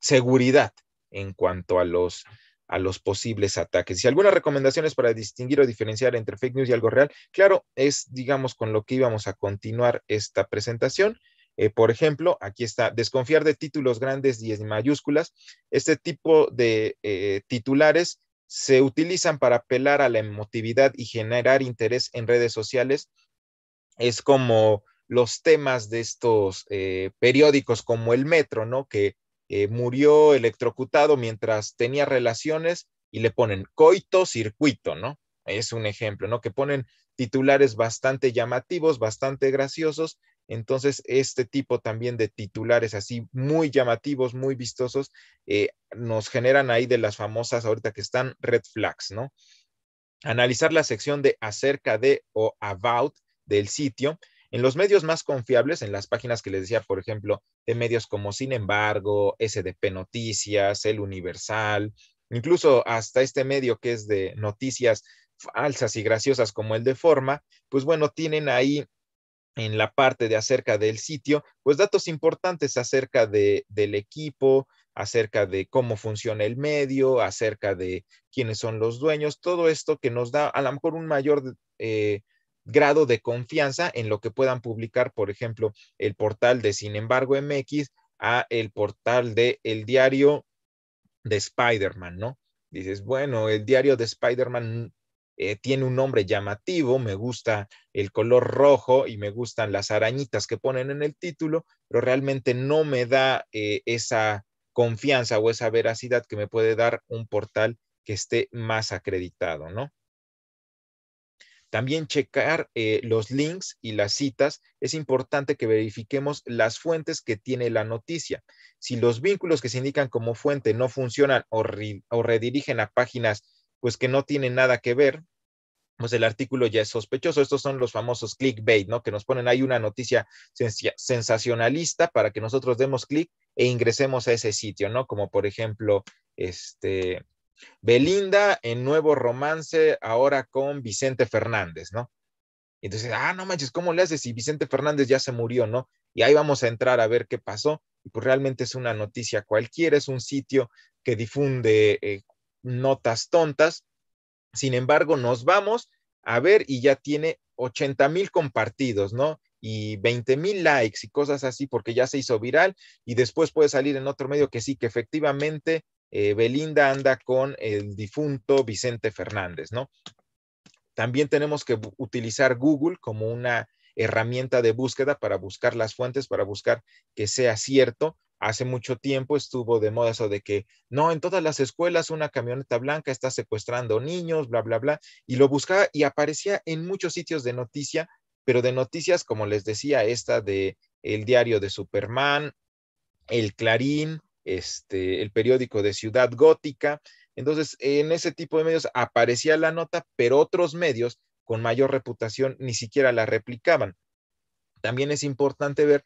seguridad en cuanto a los, a los posibles ataques. y algunas recomendaciones para distinguir o diferenciar entre fake news y algo real, claro, es, digamos, con lo que íbamos a continuar esta presentación. Eh, por ejemplo, aquí está, desconfiar de títulos grandes y mayúsculas. Este tipo de eh, titulares se utilizan para apelar a la emotividad y generar interés en redes sociales. Es como los temas de estos eh, periódicos como el Metro, ¿no? Que murió electrocutado mientras tenía relaciones y le ponen coito circuito, ¿no? Es un ejemplo, ¿no? Que ponen titulares bastante llamativos, bastante graciosos, entonces, este tipo también de titulares así muy llamativos, muy vistosos, eh, nos generan ahí de las famosas ahorita que están red flags, ¿no? Analizar la sección de acerca de o about del sitio. En los medios más confiables, en las páginas que les decía, por ejemplo, de medios como Sin embargo, SDP Noticias, El Universal, incluso hasta este medio que es de noticias falsas y graciosas como el de Forma, pues bueno, tienen ahí en la parte de acerca del sitio, pues datos importantes acerca de, del equipo, acerca de cómo funciona el medio, acerca de quiénes son los dueños, todo esto que nos da a lo mejor un mayor eh, grado de confianza en lo que puedan publicar, por ejemplo, el portal de Sin embargo MX a el portal de El Diario de Spider-Man, ¿no? Dices, bueno, el diario de Spider-Man eh, tiene un nombre llamativo, me gusta el color rojo y me gustan las arañitas que ponen en el título, pero realmente no me da eh, esa confianza o esa veracidad que me puede dar un portal que esté más acreditado, ¿no? También checar eh, los links y las citas. Es importante que verifiquemos las fuentes que tiene la noticia. Si los vínculos que se indican como fuente no funcionan o, o redirigen a páginas pues que no tienen nada que ver, pues el artículo ya es sospechoso. Estos son los famosos clickbait, ¿no? Que nos ponen ahí una noticia sensacionalista para que nosotros demos clic e ingresemos a ese sitio, ¿no? Como por ejemplo, este, Belinda en nuevo romance ahora con Vicente Fernández, ¿no? Entonces, ah, no manches, ¿cómo le haces si Vicente Fernández ya se murió, ¿no? Y ahí vamos a entrar a ver qué pasó. Y pues realmente es una noticia cualquiera, es un sitio que difunde eh, notas tontas sin embargo, nos vamos a ver y ya tiene 80 mil compartidos, ¿no? Y 20 mil likes y cosas así porque ya se hizo viral y después puede salir en otro medio que sí, que efectivamente eh, Belinda anda con el difunto Vicente Fernández, ¿no? También tenemos que utilizar Google como una herramienta de búsqueda para buscar las fuentes, para buscar que sea cierto, Hace mucho tiempo estuvo de moda eso de que, no, en todas las escuelas una camioneta blanca está secuestrando niños, bla, bla, bla, y lo buscaba y aparecía en muchos sitios de noticia, pero de noticias, como les decía, esta de el diario de Superman, el Clarín, este, el periódico de Ciudad Gótica. Entonces, en ese tipo de medios aparecía la nota, pero otros medios con mayor reputación ni siquiera la replicaban. También es importante ver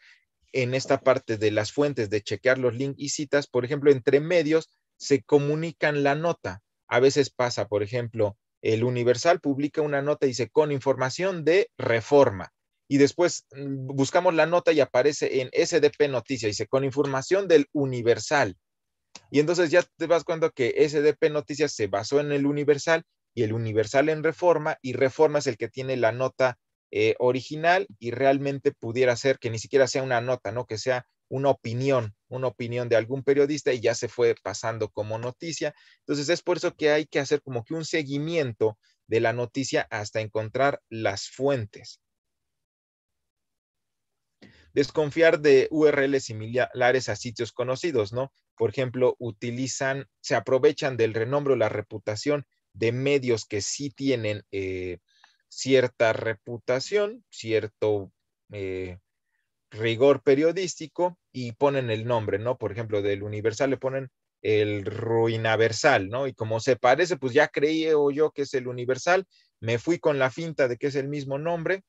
en esta parte de las fuentes, de chequear los links y citas, por ejemplo, entre medios se comunican la nota. A veces pasa, por ejemplo, el Universal publica una nota y dice con información de reforma. Y después mm, buscamos la nota y aparece en SDP Noticias, dice con información del Universal. Y entonces ya te vas cuando que SDP Noticias se basó en el Universal y el Universal en Reforma y Reforma es el que tiene la nota eh, original y realmente pudiera ser que ni siquiera sea una nota, ¿no? Que sea una opinión, una opinión de algún periodista y ya se fue pasando como noticia. Entonces es por eso que hay que hacer como que un seguimiento de la noticia hasta encontrar las fuentes. Desconfiar de URLs similares a sitios conocidos, ¿no? Por ejemplo, utilizan, se aprovechan del renombre o la reputación de medios que sí tienen eh, cierta reputación, cierto eh, rigor periodístico y ponen el nombre, ¿no? Por ejemplo, del Universal le ponen el Ruinaversal, ¿no? Y como se parece, pues ya creí o yo que es el Universal, me fui con la finta de que es el mismo nombre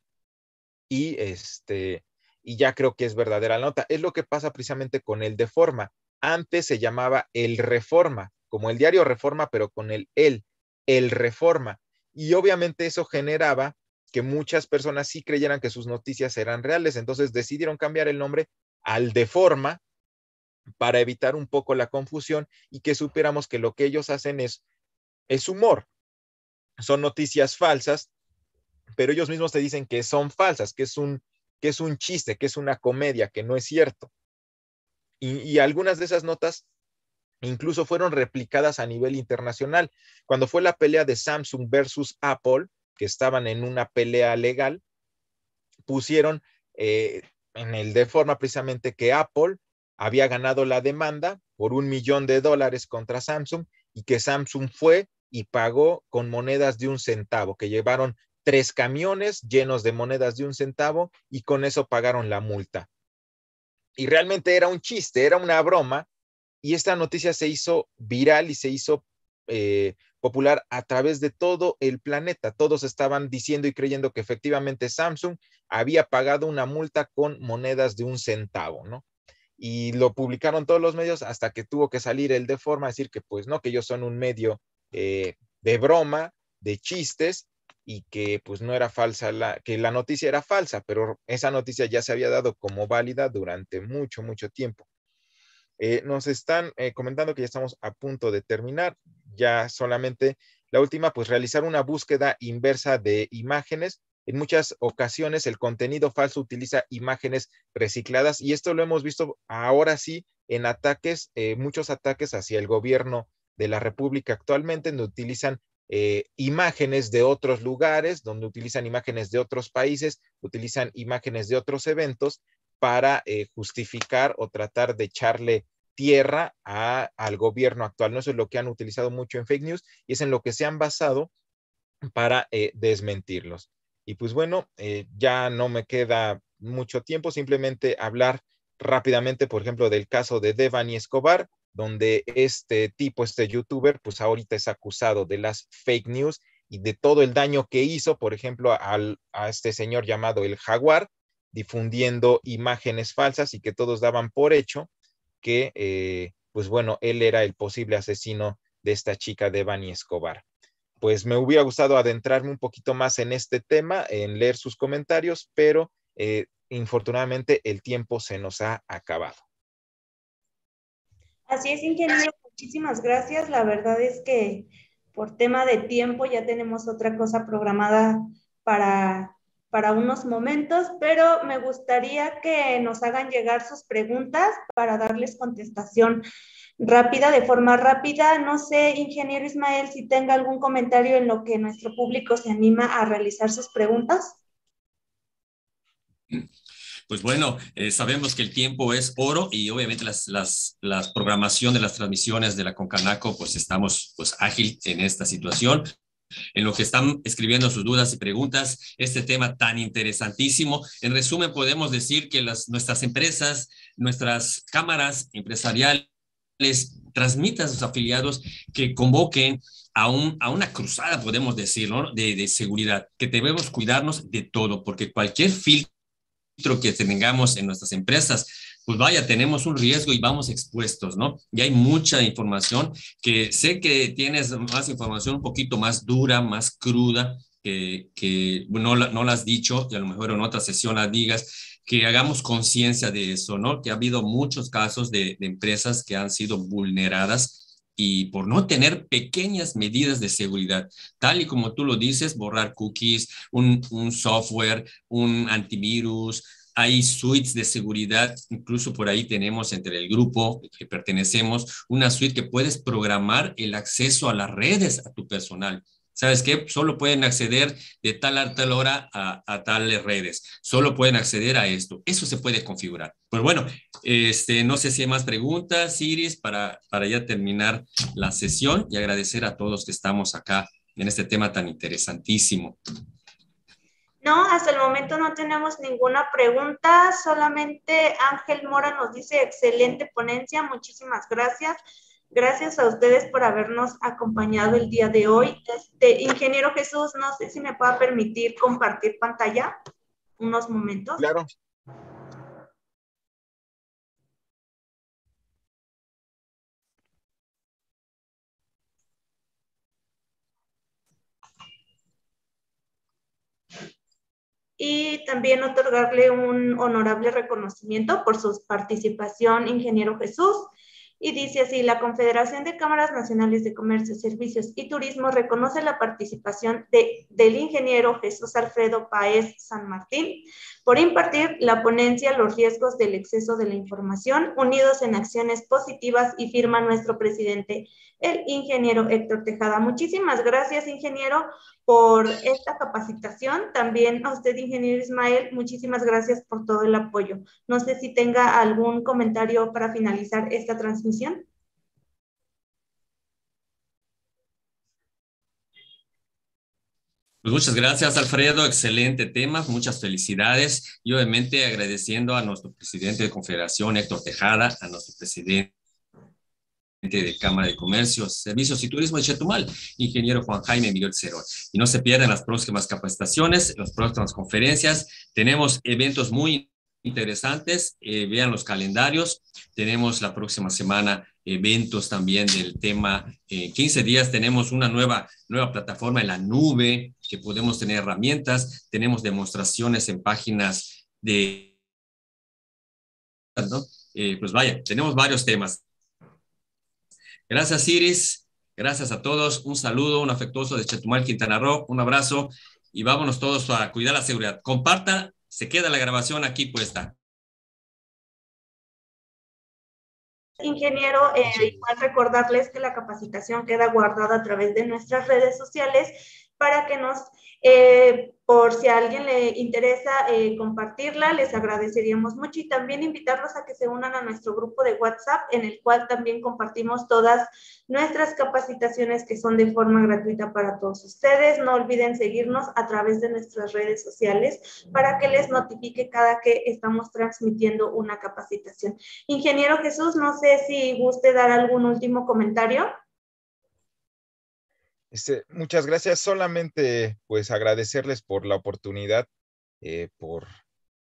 y este y ya creo que es verdadera la nota. Es lo que pasa precisamente con el de forma. Antes se llamaba el Reforma, como el diario Reforma, pero con el el, el Reforma y obviamente eso generaba que muchas personas sí creyeran que sus noticias eran reales, entonces decidieron cambiar el nombre al de forma para evitar un poco la confusión y que supiéramos que lo que ellos hacen es, es humor. Son noticias falsas, pero ellos mismos te dicen que son falsas, que es un, que es un chiste, que es una comedia, que no es cierto. y algunas de esas notas Incluso fueron replicadas a nivel internacional. Cuando fue la pelea de Samsung versus Apple, que estaban en una pelea legal, pusieron eh, en el de forma precisamente que Apple había ganado la demanda por un millón de dólares contra Samsung y que Samsung fue y pagó con monedas de un centavo, que llevaron tres camiones llenos de monedas de un centavo y con eso pagaron la multa. Y realmente era un chiste, era una broma, y esta noticia se hizo viral y se hizo eh, popular a través de todo el planeta. Todos estaban diciendo y creyendo que efectivamente Samsung había pagado una multa con monedas de un centavo, ¿no? Y lo publicaron todos los medios hasta que tuvo que salir el de forma a decir que pues no, que ellos son un medio eh, de broma, de chistes y que pues no era falsa, la, que la noticia era falsa, pero esa noticia ya se había dado como válida durante mucho, mucho tiempo. Eh, nos están eh, comentando que ya estamos a punto de terminar. Ya solamente la última, pues realizar una búsqueda inversa de imágenes. En muchas ocasiones el contenido falso utiliza imágenes recicladas y esto lo hemos visto ahora sí en ataques, eh, muchos ataques hacia el gobierno de la República actualmente, donde utilizan imágenes de otros lugares, donde utilizan imágenes de otros países, utilizan imágenes de otros eventos para eh, justificar o tratar de echarle tierra al gobierno actual. No eso es lo que han utilizado mucho en fake news y es en lo que se han basado para eh, desmentirlos. Y pues bueno, eh, ya no me queda mucho tiempo, simplemente hablar rápidamente, por ejemplo, del caso de Devani Escobar, donde este tipo, este youtuber, pues ahorita es acusado de las fake news y de todo el daño que hizo, por ejemplo, a este señor llamado el jaguar, difundiendo imágenes falsas y que todos daban por hecho que, eh, pues bueno, él era el posible asesino de esta chica de Bani Escobar. Pues me hubiera gustado adentrarme un poquito más en este tema, en leer sus comentarios, pero eh, infortunadamente el tiempo se nos ha acabado. Así es, ingeniero, muchísimas gracias. La verdad es que por tema de tiempo ya tenemos otra cosa programada para para unos momentos, pero me gustaría que nos hagan llegar sus preguntas para darles contestación rápida, de forma rápida. No sé, ingeniero Ismael, si tenga algún comentario en lo que nuestro público se anima a realizar sus preguntas. Pues bueno, eh, sabemos que el tiempo es oro y obviamente las, las, programación de las transmisiones de la Concanaco, pues estamos pues ágil en esta situación en lo que están escribiendo sus dudas y preguntas, este tema tan interesantísimo. En resumen, podemos decir que las, nuestras empresas, nuestras cámaras empresariales, transmitan a sus afiliados que convoquen a, una cruzada, podemos decirlo, de, de, seguridad, que debemos cuidarnos de todo, porque cualquier filtro que tengamos en nuestras empresas pues vaya, tenemos un riesgo y vamos expuestos, ¿no? Y hay mucha información que sé que tienes más información un poquito más dura, más cruda, que, no, no la has dicho, y a lo mejor en otra sesión la digas, que hagamos conciencia de eso, ¿no? Que ha habido muchos casos de, empresas que han sido vulneradas y por no tener pequeñas medidas de seguridad, tal y como tú lo dices, borrar cookies, un software, un antivirus, hay suites de seguridad, incluso por ahí tenemos entre el grupo que pertenecemos una suite que puedes programar el acceso a las redes a tu personal. ¿Sabes qué? Solo pueden acceder de tal a tal hora a, tales redes. Solo pueden acceder a esto. Eso se puede configurar. Pues bueno, este, no sé si hay más preguntas, Iris, para, para ya terminar la sesión y agradecer a todos que estamos acá en este tema tan interesantísimo. No, hasta el momento no tenemos ninguna pregunta, solamente Ángel Mora nos dice excelente ponencia, muchísimas gracias. Gracias a ustedes por habernos acompañado el día de hoy. Este, ingeniero Jesús, no sé si me pueda permitir compartir pantalla unos momentos. Claro, y también otorgarle un honorable reconocimiento por su participación, ingeniero Jesús. Y dice así, la Confederación de Cámaras Nacionales de Comercio, Servicios y Turismo reconoce la participación del ingeniero Jesús Alfredo Paez San Martín por impartir la ponencia Los riesgos del exceso de la información, unidos en acciones positivas y firma nuestro presidente, el ingeniero Héctor Tejada. Muchísimas gracias, ingeniero, por esta capacitación. También a usted, ingeniero Ismael, muchísimas gracias por todo el apoyo. No sé si tenga algún comentario para finalizar esta transmisión. Pues muchas gracias, Alfredo. Excelente tema. Muchas felicidades. Y obviamente agradeciendo a nuestro presidente de Confederación, Héctor Tejada, a nuestro presidente de Cámara de Comercio, Servicios y Turismo de Chetumal, ingeniero Juan Jaime Miguel Cerón. Y no se pierdan las próximas capacitaciones, las próximas conferencias. Tenemos eventos muy interesantes. Eh, vean los calendarios. Tenemos la próxima semana eh, eventos también del tema. 15 eh, días tenemos una nueva, nueva plataforma en la nube que podemos tener herramientas. Tenemos demostraciones en páginas de... ¿no? pues vaya, tenemos varios temas. Gracias, Iris. Gracias a todos. Un saludo, un afectuoso de Chetumal, Quintana Roo. Un abrazo y vámonos todos a cuidar la seguridad. Compartan se queda la grabación aquí puesta. Ingeniero, eh, igual recordarles que la capacitación queda guardada a través de nuestras redes sociales para que nos, eh, por si a alguien le interesa eh, compartirla, les agradeceríamos mucho y también invitarlos a que se unan a nuestro grupo de WhatsApp, en el cual también compartimos todas nuestras capacitaciones que son de forma gratuita para todos ustedes. No olviden seguirnos a través de nuestras redes sociales para que les notifique cada que estamos transmitiendo una capacitación. Ingeniero Jesús, no sé si guste dar algún último comentario. Este, muchas gracias. Solamente pues agradecerles por la oportunidad, eh, por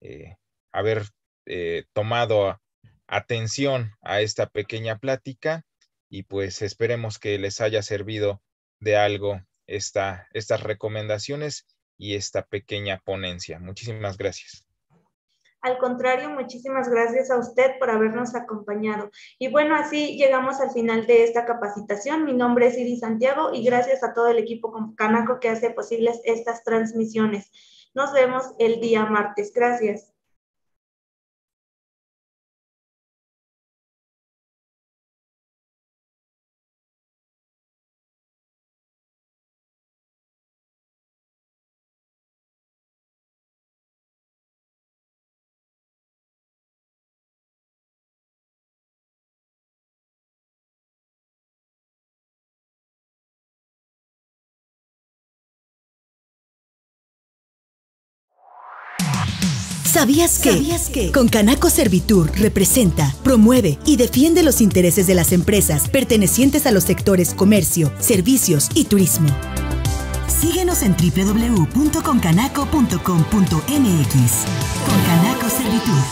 eh, haber eh, tomado atención a esta pequeña plática y pues esperemos que les haya servido de algo esta, estas recomendaciones y esta pequeña ponencia. Muchísimas gracias. Al contrario, muchísimas gracias a usted por habernos acompañado. Y bueno, así llegamos al final de esta capacitación. Mi nombre es Iri Santiago y gracias a todo el equipo Canaco que hace posibles estas transmisiones. Nos vemos el día martes. Gracias. ¿Sabías que? Con Canaco Servitur representa, promueve y defiende los intereses de las empresas pertenecientes a los sectores comercio, servicios y turismo. Síguenos en www.concanaco.com.mx. Con Canaco Servitur.